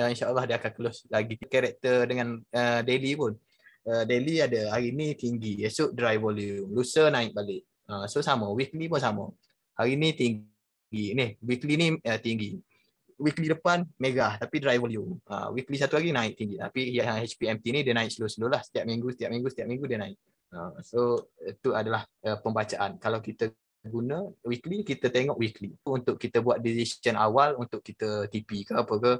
uh, insya-Allah dia akan close lagi karakter dengan uh, daily pun. Uh, daily ada hari ni tinggi, esok dry volume, lusa naik balik. Uh, so sama, weekly pun sama. Hari ni tinggi, ni weekly ni uh, tinggi weekly depan mega tapi dry volume. Uh, weekly satu lagi naik tinggi tapi yang HPMT ni dia naik slow-slow lah setiap minggu setiap minggu setiap minggu dia naik. Uh, so itu adalah uh, pembacaan. Kalau kita guna weekly kita tengok weekly untuk kita buat decision awal untuk kita TP ke apa ke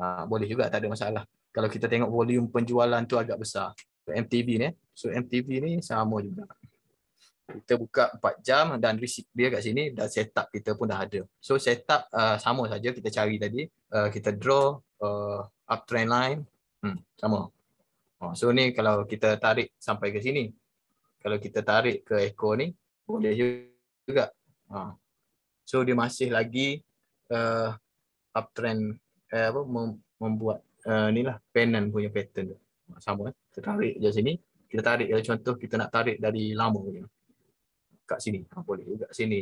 uh, boleh juga tak ada masalah. Kalau kita tengok volume penjualan tu agak besar. MTV ni. So MTV ni sama juga kita buka 4 jam dan risik dia kat sini dan setup kita pun dah ada. So setup uh, sama saja kita cari tadi. Uh, kita draw uh, trend line. Hmm, sama. Oh, so ni kalau kita tarik sampai ke sini. Kalau kita tarik ke ekor ni boleh juga. Uh. So dia masih lagi uh, trend eh, apa membuat uh, ni lah pattern punya pattern tu. Sama kan. Eh. Kita tarik je sini. Kita tarik kalau contoh kita nak tarik dari lama punya kat sini. Ah. Boleh juga sini.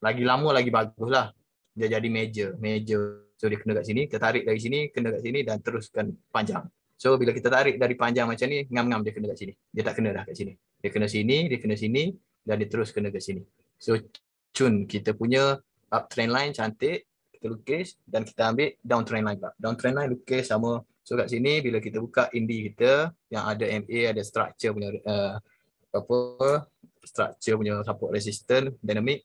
Lagi lama lagi baguslah. Dia jadi major, major. So dia kena kat sini, ketarik dari sini, kena kat sini dan teruskan panjang. So bila kita tarik dari panjang macam ni, ngam-ngam dia kena kat sini. Dia tak kena dah kat sini. Dia kena sini, dia kena sini dan dia terus kena kat sini. So cun kita punya up trend line cantik, kita lukis dan kita ambil down trend line pula. trend line lukis sama. So kat sini bila kita buka indie kita yang ada MA, ada structure punya uh, apa structure punya support resistance dynamic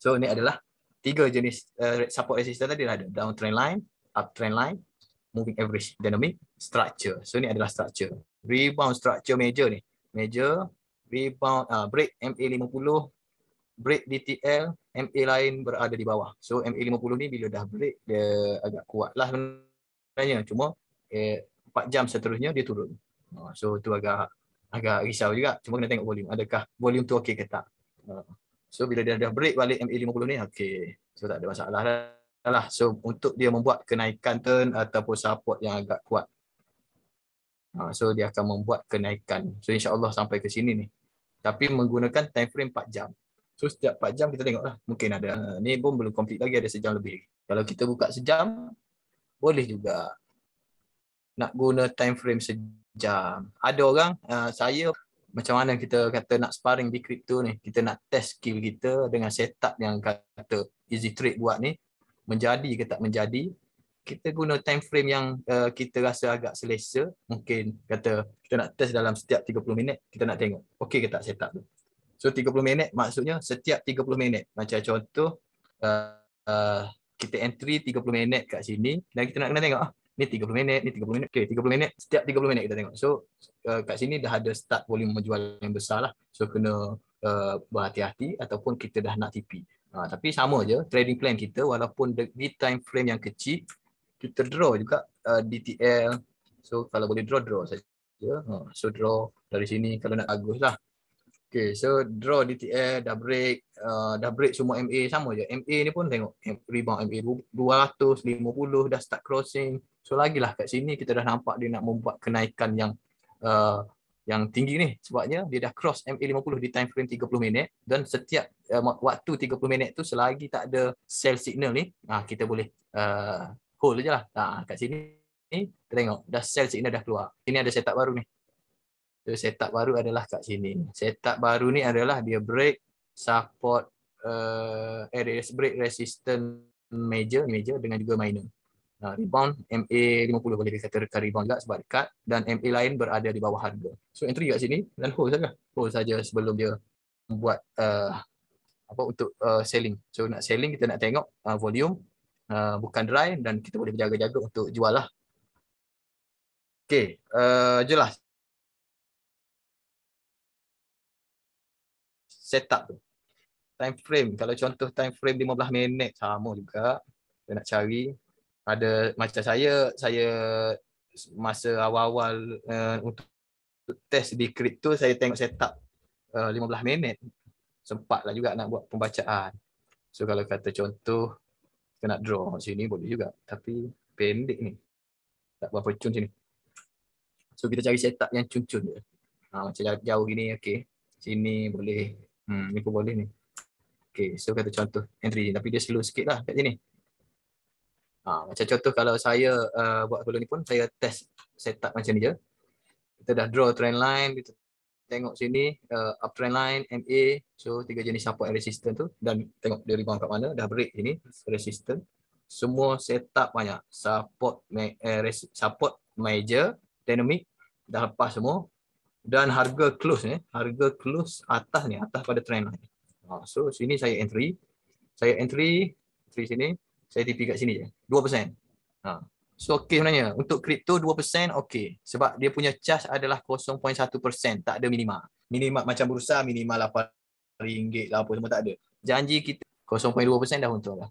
so ini adalah tiga jenis uh, support resistance tadi lah. ada trend line up trend line moving average dynamic structure so ini adalah structure rebound structure major ni major rebound uh, break MA50 break DTL MA lain berada di bawah so MA50 ni bila dah break dia agak kuat lah sebenarnya cuma eh, 4 jam seterusnya dia turun ah, so tu agak agak risau juga. Cuma kena tengok volume. Adakah volume tu okey ke tak? Uh, so bila dia dah break balik MA50 ni, okey. So tak ada masalah lah. So untuk dia membuat kenaikan turn ataupun support yang agak kuat. Uh, so dia akan membuat kenaikan. So insyaAllah sampai ke sini ni. Tapi menggunakan time frame 4 jam. So setiap 4 jam kita tengok lah. Mungkin ada. Uh, ni pun belum complete lagi. Ada sejam lebih. Kalau kita buka sejam, boleh juga. Nak guna time frame sejam jam. Ada orang uh, saya macam mana kita kata nak sparring di crypto ni, kita nak test skill kita dengan setup yang kata easy trade buat ni menjadi ke tak menjadi. Kita guna time frame yang uh, kita rasa agak selesa, mungkin kata kita nak test dalam setiap 30 minit, kita nak tengok okey ke tak setup tu. So 30 minit maksudnya setiap 30 minit. Macam contoh uh, uh, kita entry 30 minit kat sini dan kita nak kena tengok ah ni 30 minit, ni 30 minit. Okey, 30 minit. Setiap 30 minit kita tengok. So uh, kat sini dah ada start volume menjual yang besar lah. So kena uh, berhati-hati ataupun kita dah nak tipi. Uh, tapi sama je trading plan kita walaupun di time frame yang kecil kita draw juga uh, DTL. So kalau boleh draw draw saja. Uh, so draw dari sini kalau nak agus lah. Okay, so draw DTF, dah break, uh, dah break semua MA sama je. MA ni pun tengok rebound MA 250, dah start crossing. So, lagi lah kat sini kita dah nampak dia nak membuat kenaikan yang uh, yang tinggi ni. Sebabnya dia dah cross MA 50 di time frame 30 minit. Dan setiap uh, waktu 30 minit tu selagi tak ada sell signal ni, uh, kita boleh uh, hold je lah. Uh, kat sini, kita tengok dah sell signal dah keluar. Ini ada setup baru ni. So, setup baru adalah kat sini. Setup baru ni adalah dia break support area eh, eh, uh, break resistant major major dengan juga minor. Uh, rebound MA 50 boleh dikatakan rebound juga sebab dekat dan MA lain berada di bawah harga. So entry kat sini dan hold saja. Hold saja sebelum dia buat uh, apa untuk uh, selling. So nak selling kita nak tengok uh, volume uh, bukan dry dan kita boleh berjaga-jaga untuk jual lah. Okay, uh, jelas. setup tu. Time frame, kalau contoh time frame 15 minit sama juga. Kita nak cari. Ada macam saya, saya masa awal-awal uh, untuk test di kripto saya tengok setup uh, eh, 15 minit. Sempatlah juga nak buat pembacaan. So kalau kata contoh, kita nak draw sini boleh juga. Tapi pendek ni. Tak berapa cun sini. So kita cari setup yang cun-cun je. Ha, macam jauh, jauh gini, okay. Sini boleh Hmm, ni pun boleh ni. Okay, so kata contoh entry tapi dia slow sikit lah kat sini. Ha, macam contoh kalau saya uh, buat kalau ni pun, saya test setup macam ni je. Kita dah draw trend line, kita tengok sini uh, trend line, MA, so tiga jenis support and resistance tu dan tengok dia rebound kat mana, dah break sini, resistance. Semua setup banyak, support, eh, support major, dynamic, dah lepas semua, dan harga close ni, harga close atas ni, atas pada trend line. Ha, so sini saya entry, saya entry, entry sini, saya TP kat sini je, 2%. Ha. So okay sebenarnya, untuk crypto 2% okay. Sebab dia punya charge adalah 0.1%, tak ada minima. Minima macam bursa, minima RM8 ringgit lah apa semua tak ada. Janji kita 0.2% dah untung lah.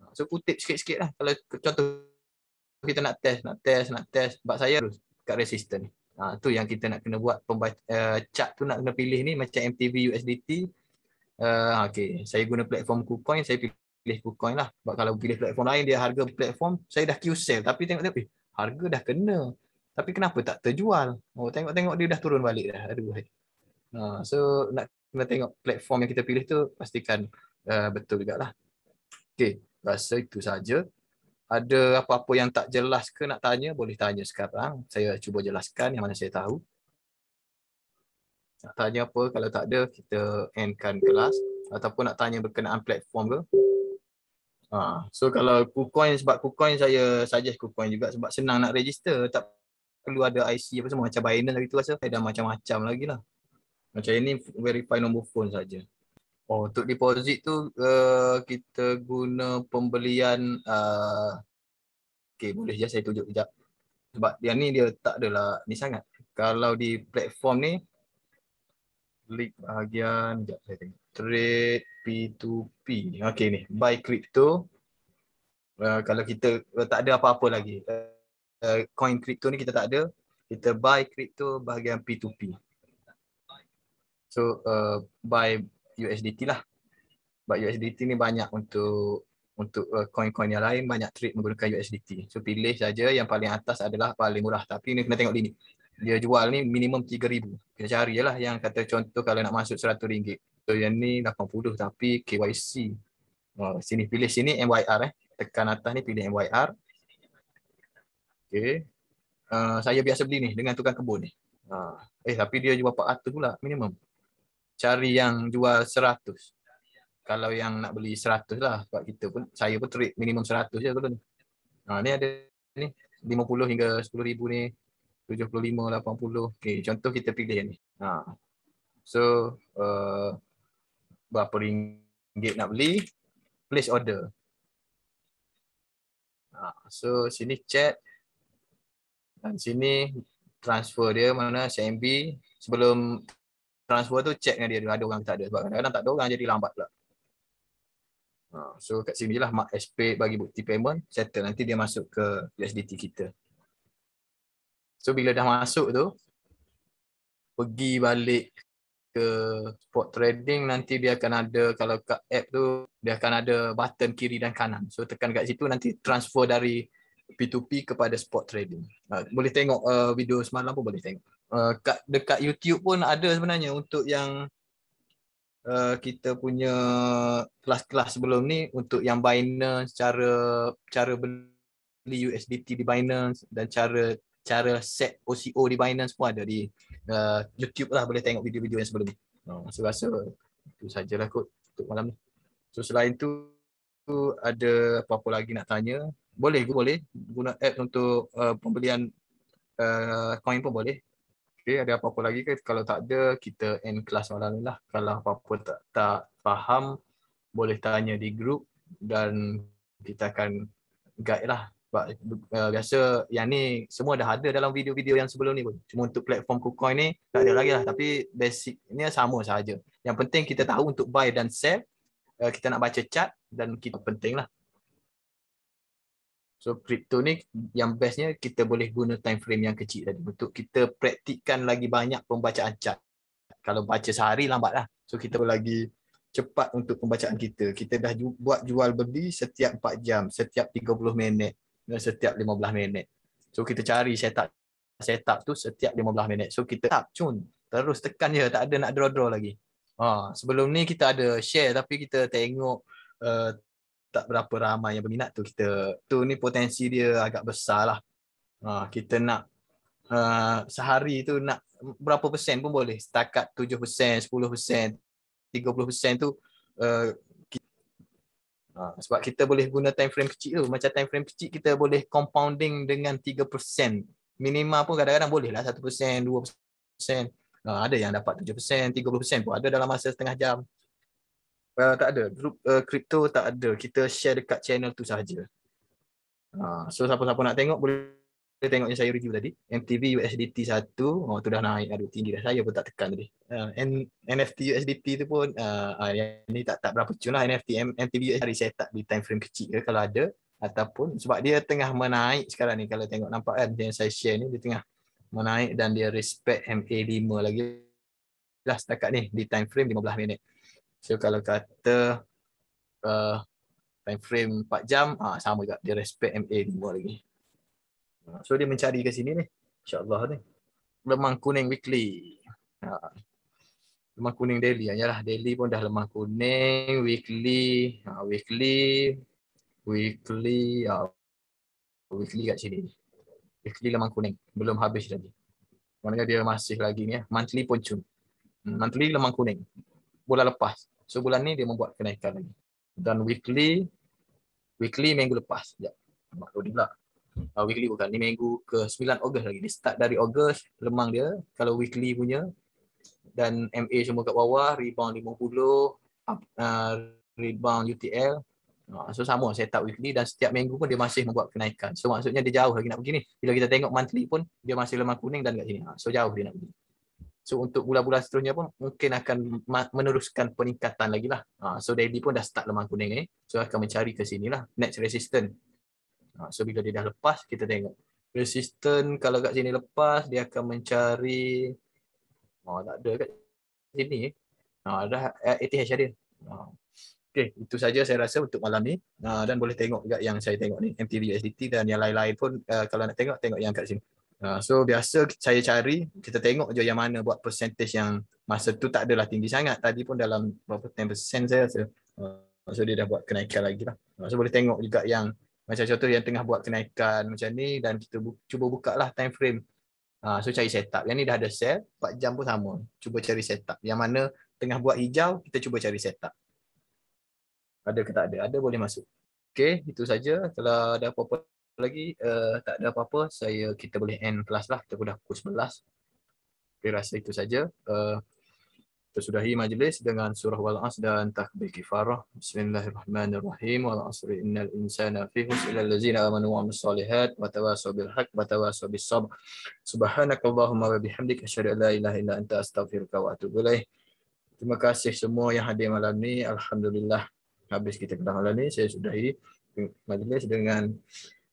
Ha, so kutip sikit-sikit lah. Kalau contoh kita nak test, nak test, nak test. Sebab saya terus kat resistance. Ha, tu yang kita nak kena buat pembaca, uh, eh, cap tu nak kena pilih ni macam MTV USDT. Uh, eh, ha, okay. Saya guna platform KuCoin, saya pilih KuCoin lah. Sebab kalau pilih platform lain, dia harga platform, saya dah queue sell. Tapi tengok-tengok, eh, harga dah kena. Tapi kenapa tak terjual? Oh, tengok-tengok dia dah turun balik dah. Aduh. Ha, so nak kena tengok platform yang kita pilih tu, pastikan uh, betul juga lah. Okay, rasa itu saja ada apa-apa yang tak jelas ke nak tanya, boleh tanya sekarang. Saya cuba jelaskan yang mana saya tahu. Nak tanya apa, kalau tak ada, kita endkan kelas. Ataupun nak tanya berkenaan platform ke. Ha. So kalau KuCoin, sebab KuCoin saya suggest KuCoin juga sebab senang nak register. Tak perlu ada IC apa semua, macam Binance lagi tu rasa. Ada macam-macam lagi lah. Macam ini verify nombor phone saja. Oh, untuk deposit tu uh, kita guna pembelian uh, okay, boleh je saya tunjuk kejap. Sebab yang ni dia tak adalah ni sangat. Kalau di platform ni link bahagian kejap saya tengok. Trade P2P. Okay ni, buy crypto. Uh, kalau kita uh, tak ada apa-apa lagi. Uh, coin crypto ni kita tak ada. Kita buy crypto bahagian P2P. So uh, buy USDT lah. But USDT ni banyak untuk untuk uh, coin-coin yang lain banyak trade menggunakan USDT. So pilih saja yang paling atas adalah paling murah. Tapi ni kena tengok limit. Dia jual ni minimum 3000. Kita cari jelah yang kata contoh kalau nak masuk RM100. So yang ni 80 tapi KYC. Oh, sini pilih sini MYR eh. Tekan atas ni pilih MYR. Okay, Uh, saya biasa beli ni dengan tukang kebun ni. Uh, eh tapi dia jual 400 pula minimum cari yang jual seratus. Kalau yang nak beli seratus lah sebab kita pun saya pun trade minimum seratus je dulu ni. Ha ni ada ni 50 hingga 10000 ni 75 80. Okey, contoh kita pilih ni. Ha. So uh, berapa ringgit nak beli? Place order. Ha. So sini chat dan sini transfer dia mana CMB sebelum transfer tu check dengan dia ada orang ke tak ada sebab kadang-kadang tak ada orang jadi lambat pula. Ha, so kat sini lah mark SP bagi bukti payment settle nanti dia masuk ke USDT kita. So bila dah masuk tu pergi balik ke spot trading nanti dia akan ada kalau kat app tu dia akan ada button kiri dan kanan. So tekan kat situ nanti transfer dari P2P kepada spot trading. Ha, boleh tengok uh, video semalam pun boleh tengok dekat, eh, dekat YouTube pun ada sebenarnya untuk yang uh, kita punya kelas-kelas sebelum ni untuk yang Binance cara cara beli USDT di Binance dan cara cara set OCO di Binance pun ada di uh, YouTube lah boleh tengok video-video yang sebelum ni. Oh, saya rasa itu sajalah kot untuk malam ni. So selain tu ada apa-apa lagi nak tanya? Boleh, boleh. Guna app untuk uh, pembelian uh, coin pun boleh okay, ada apa-apa lagi ke kalau tak ada kita end kelas malam ni lah kalau apa-apa tak, tak faham boleh tanya di group dan kita akan guide lah eh, biasa yang ni semua dah ada dalam video-video yang sebelum ni pun cuma untuk platform KuCoin ni tak ada lagi lah tapi basicnya sama sahaja yang penting kita tahu untuk buy dan sell eh, kita nak baca chat dan kita penting lah So crypto ni yang bestnya kita boleh guna time frame yang kecil tadi untuk kita praktikkan lagi banyak pembacaan chart. Kalau baca sehari lambatlah. So kita lagi cepat untuk pembacaan kita. Kita dah buat jual beli setiap 4 jam, setiap 30 minit dan setiap 15 minit. So kita cari setup setup tu setiap 15 minit. So kita tap cun terus tekan je tak ada nak draw draw lagi. Ha, sebelum ni kita ada share tapi kita tengok uh, tak berapa ramai yang berminat tu kita tu ni potensi dia agak besar lah uh, kita nak uh, sehari tu nak berapa persen pun boleh setakat 7%, 10%, 30% tu uh, eh, kita, ha, uh, sebab kita boleh guna time frame kecil tu macam time frame kecil kita boleh compounding dengan 3% minima pun kadang-kadang boleh lah 1%, 2% uh, ada yang dapat 7%, 30% pun ada dalam masa setengah jam Uh, tak ada. grup uh, eh, crypto tak ada. Kita share dekat channel tu sahaja. Uh, so siapa-siapa nak tengok boleh tengok yang saya review tadi. MTV USDT 1. Oh tu dah naik. Aduh tinggi dah. Saya pun tak tekan tadi. Uh, N- NFT USDT tu pun uh, uh, yang ni tak, tak berapa cun lah. NFT M- MTV USDT hari saya tak di time frame kecil ke kalau ada. Ataupun sebab dia tengah menaik sekarang ni. Kalau tengok nampak kan yang saya share ni dia tengah menaik dan dia respect MA5 lagi lah setakat ni di time frame 15 minit. So kalau kata uh, time frame 4 jam, ah uh, sama juga dia respect MA dua lagi. Uh, so dia mencari ke sini ni. Insya-Allah ni. Lemang kuning weekly. Ha. Uh, lemang kuning daily ajalah. Ah, daily pun dah lemang kuning weekly, uh, weekly weekly ah uh, weekly kat sini. Weekly lemang kuning. Belum habis lagi. Maknanya dia masih lagi ni ya. Monthly pun cun. Hmm, monthly lemang kuning bulan lepas. So bulan ni dia membuat kenaikan lagi. Dan weekly weekly minggu lepas. Ya. Mak tu pula. Uh, weekly bukan ni minggu ke 9 Ogos lagi. Dia start dari Ogos lemang dia kalau weekly punya dan MA semua kat bawah rebound 50 uh, rebound UTL uh, So sama set up weekly dan setiap minggu pun dia masih membuat kenaikan. So maksudnya dia jauh lagi nak pergi ni. Bila kita tengok monthly pun dia masih lemah kuning dan kat sini. Uh, so jauh dia nak pergi. So untuk bulan-bulan seterusnya pun mungkin akan meneruskan peningkatan lagi lah. Uh, so daily pun dah start lemah kuning ni. So akan mencari ke sini lah. Next resistance. Uh, ah, so bila dia dah lepas, kita tengok. Resistance kalau kat sini lepas, dia akan mencari. Oh tak ada kat sini. Uh, dah ATH eh, ada. Uh. Okay, itu saja saya rasa untuk malam ni. Uh, dan boleh tengok juga yang saya tengok ni. MTV USDT dan yang lain-lain pun uh, kalau nak tengok, tengok yang kat sini. Ha, so biasa saya cari kita tengok je yang mana buat percentage yang masa tu tak adalah tinggi sangat tadi pun dalam berapa 10% saya rasa uh, so dia dah buat kenaikan lagi lah ha, so boleh tengok juga yang macam contoh yang tengah buat kenaikan macam ni dan kita bu- cuba buka lah time frame uh, so cari setup yang ni dah ada sell 4 jam pun sama cuba cari setup yang mana tengah buat hijau kita cuba cari setup ada ke tak ada ada boleh masuk Okay, itu saja. Kalau ada apa-apa lagi uh, tak ada apa-apa saya kita boleh end kelas lah kita sudah pukul 11 saya rasa itu saja uh, eh, tersudahi majlis dengan surah al as dan takbir kifarah bismillahirrahmanirrahim wal asri innal insana fi husril ladzina amanu wa amsalihat wa tawasaw bil haqq wa tawasaw bis sabr subhanakallahumma wa bihamdika asyhadu an la ilaha illa anta astaghfiruka wa atubu ilaik terima kasih semua yang hadir malam ini alhamdulillah habis kita kedah malam ini saya sudahi majlis dengan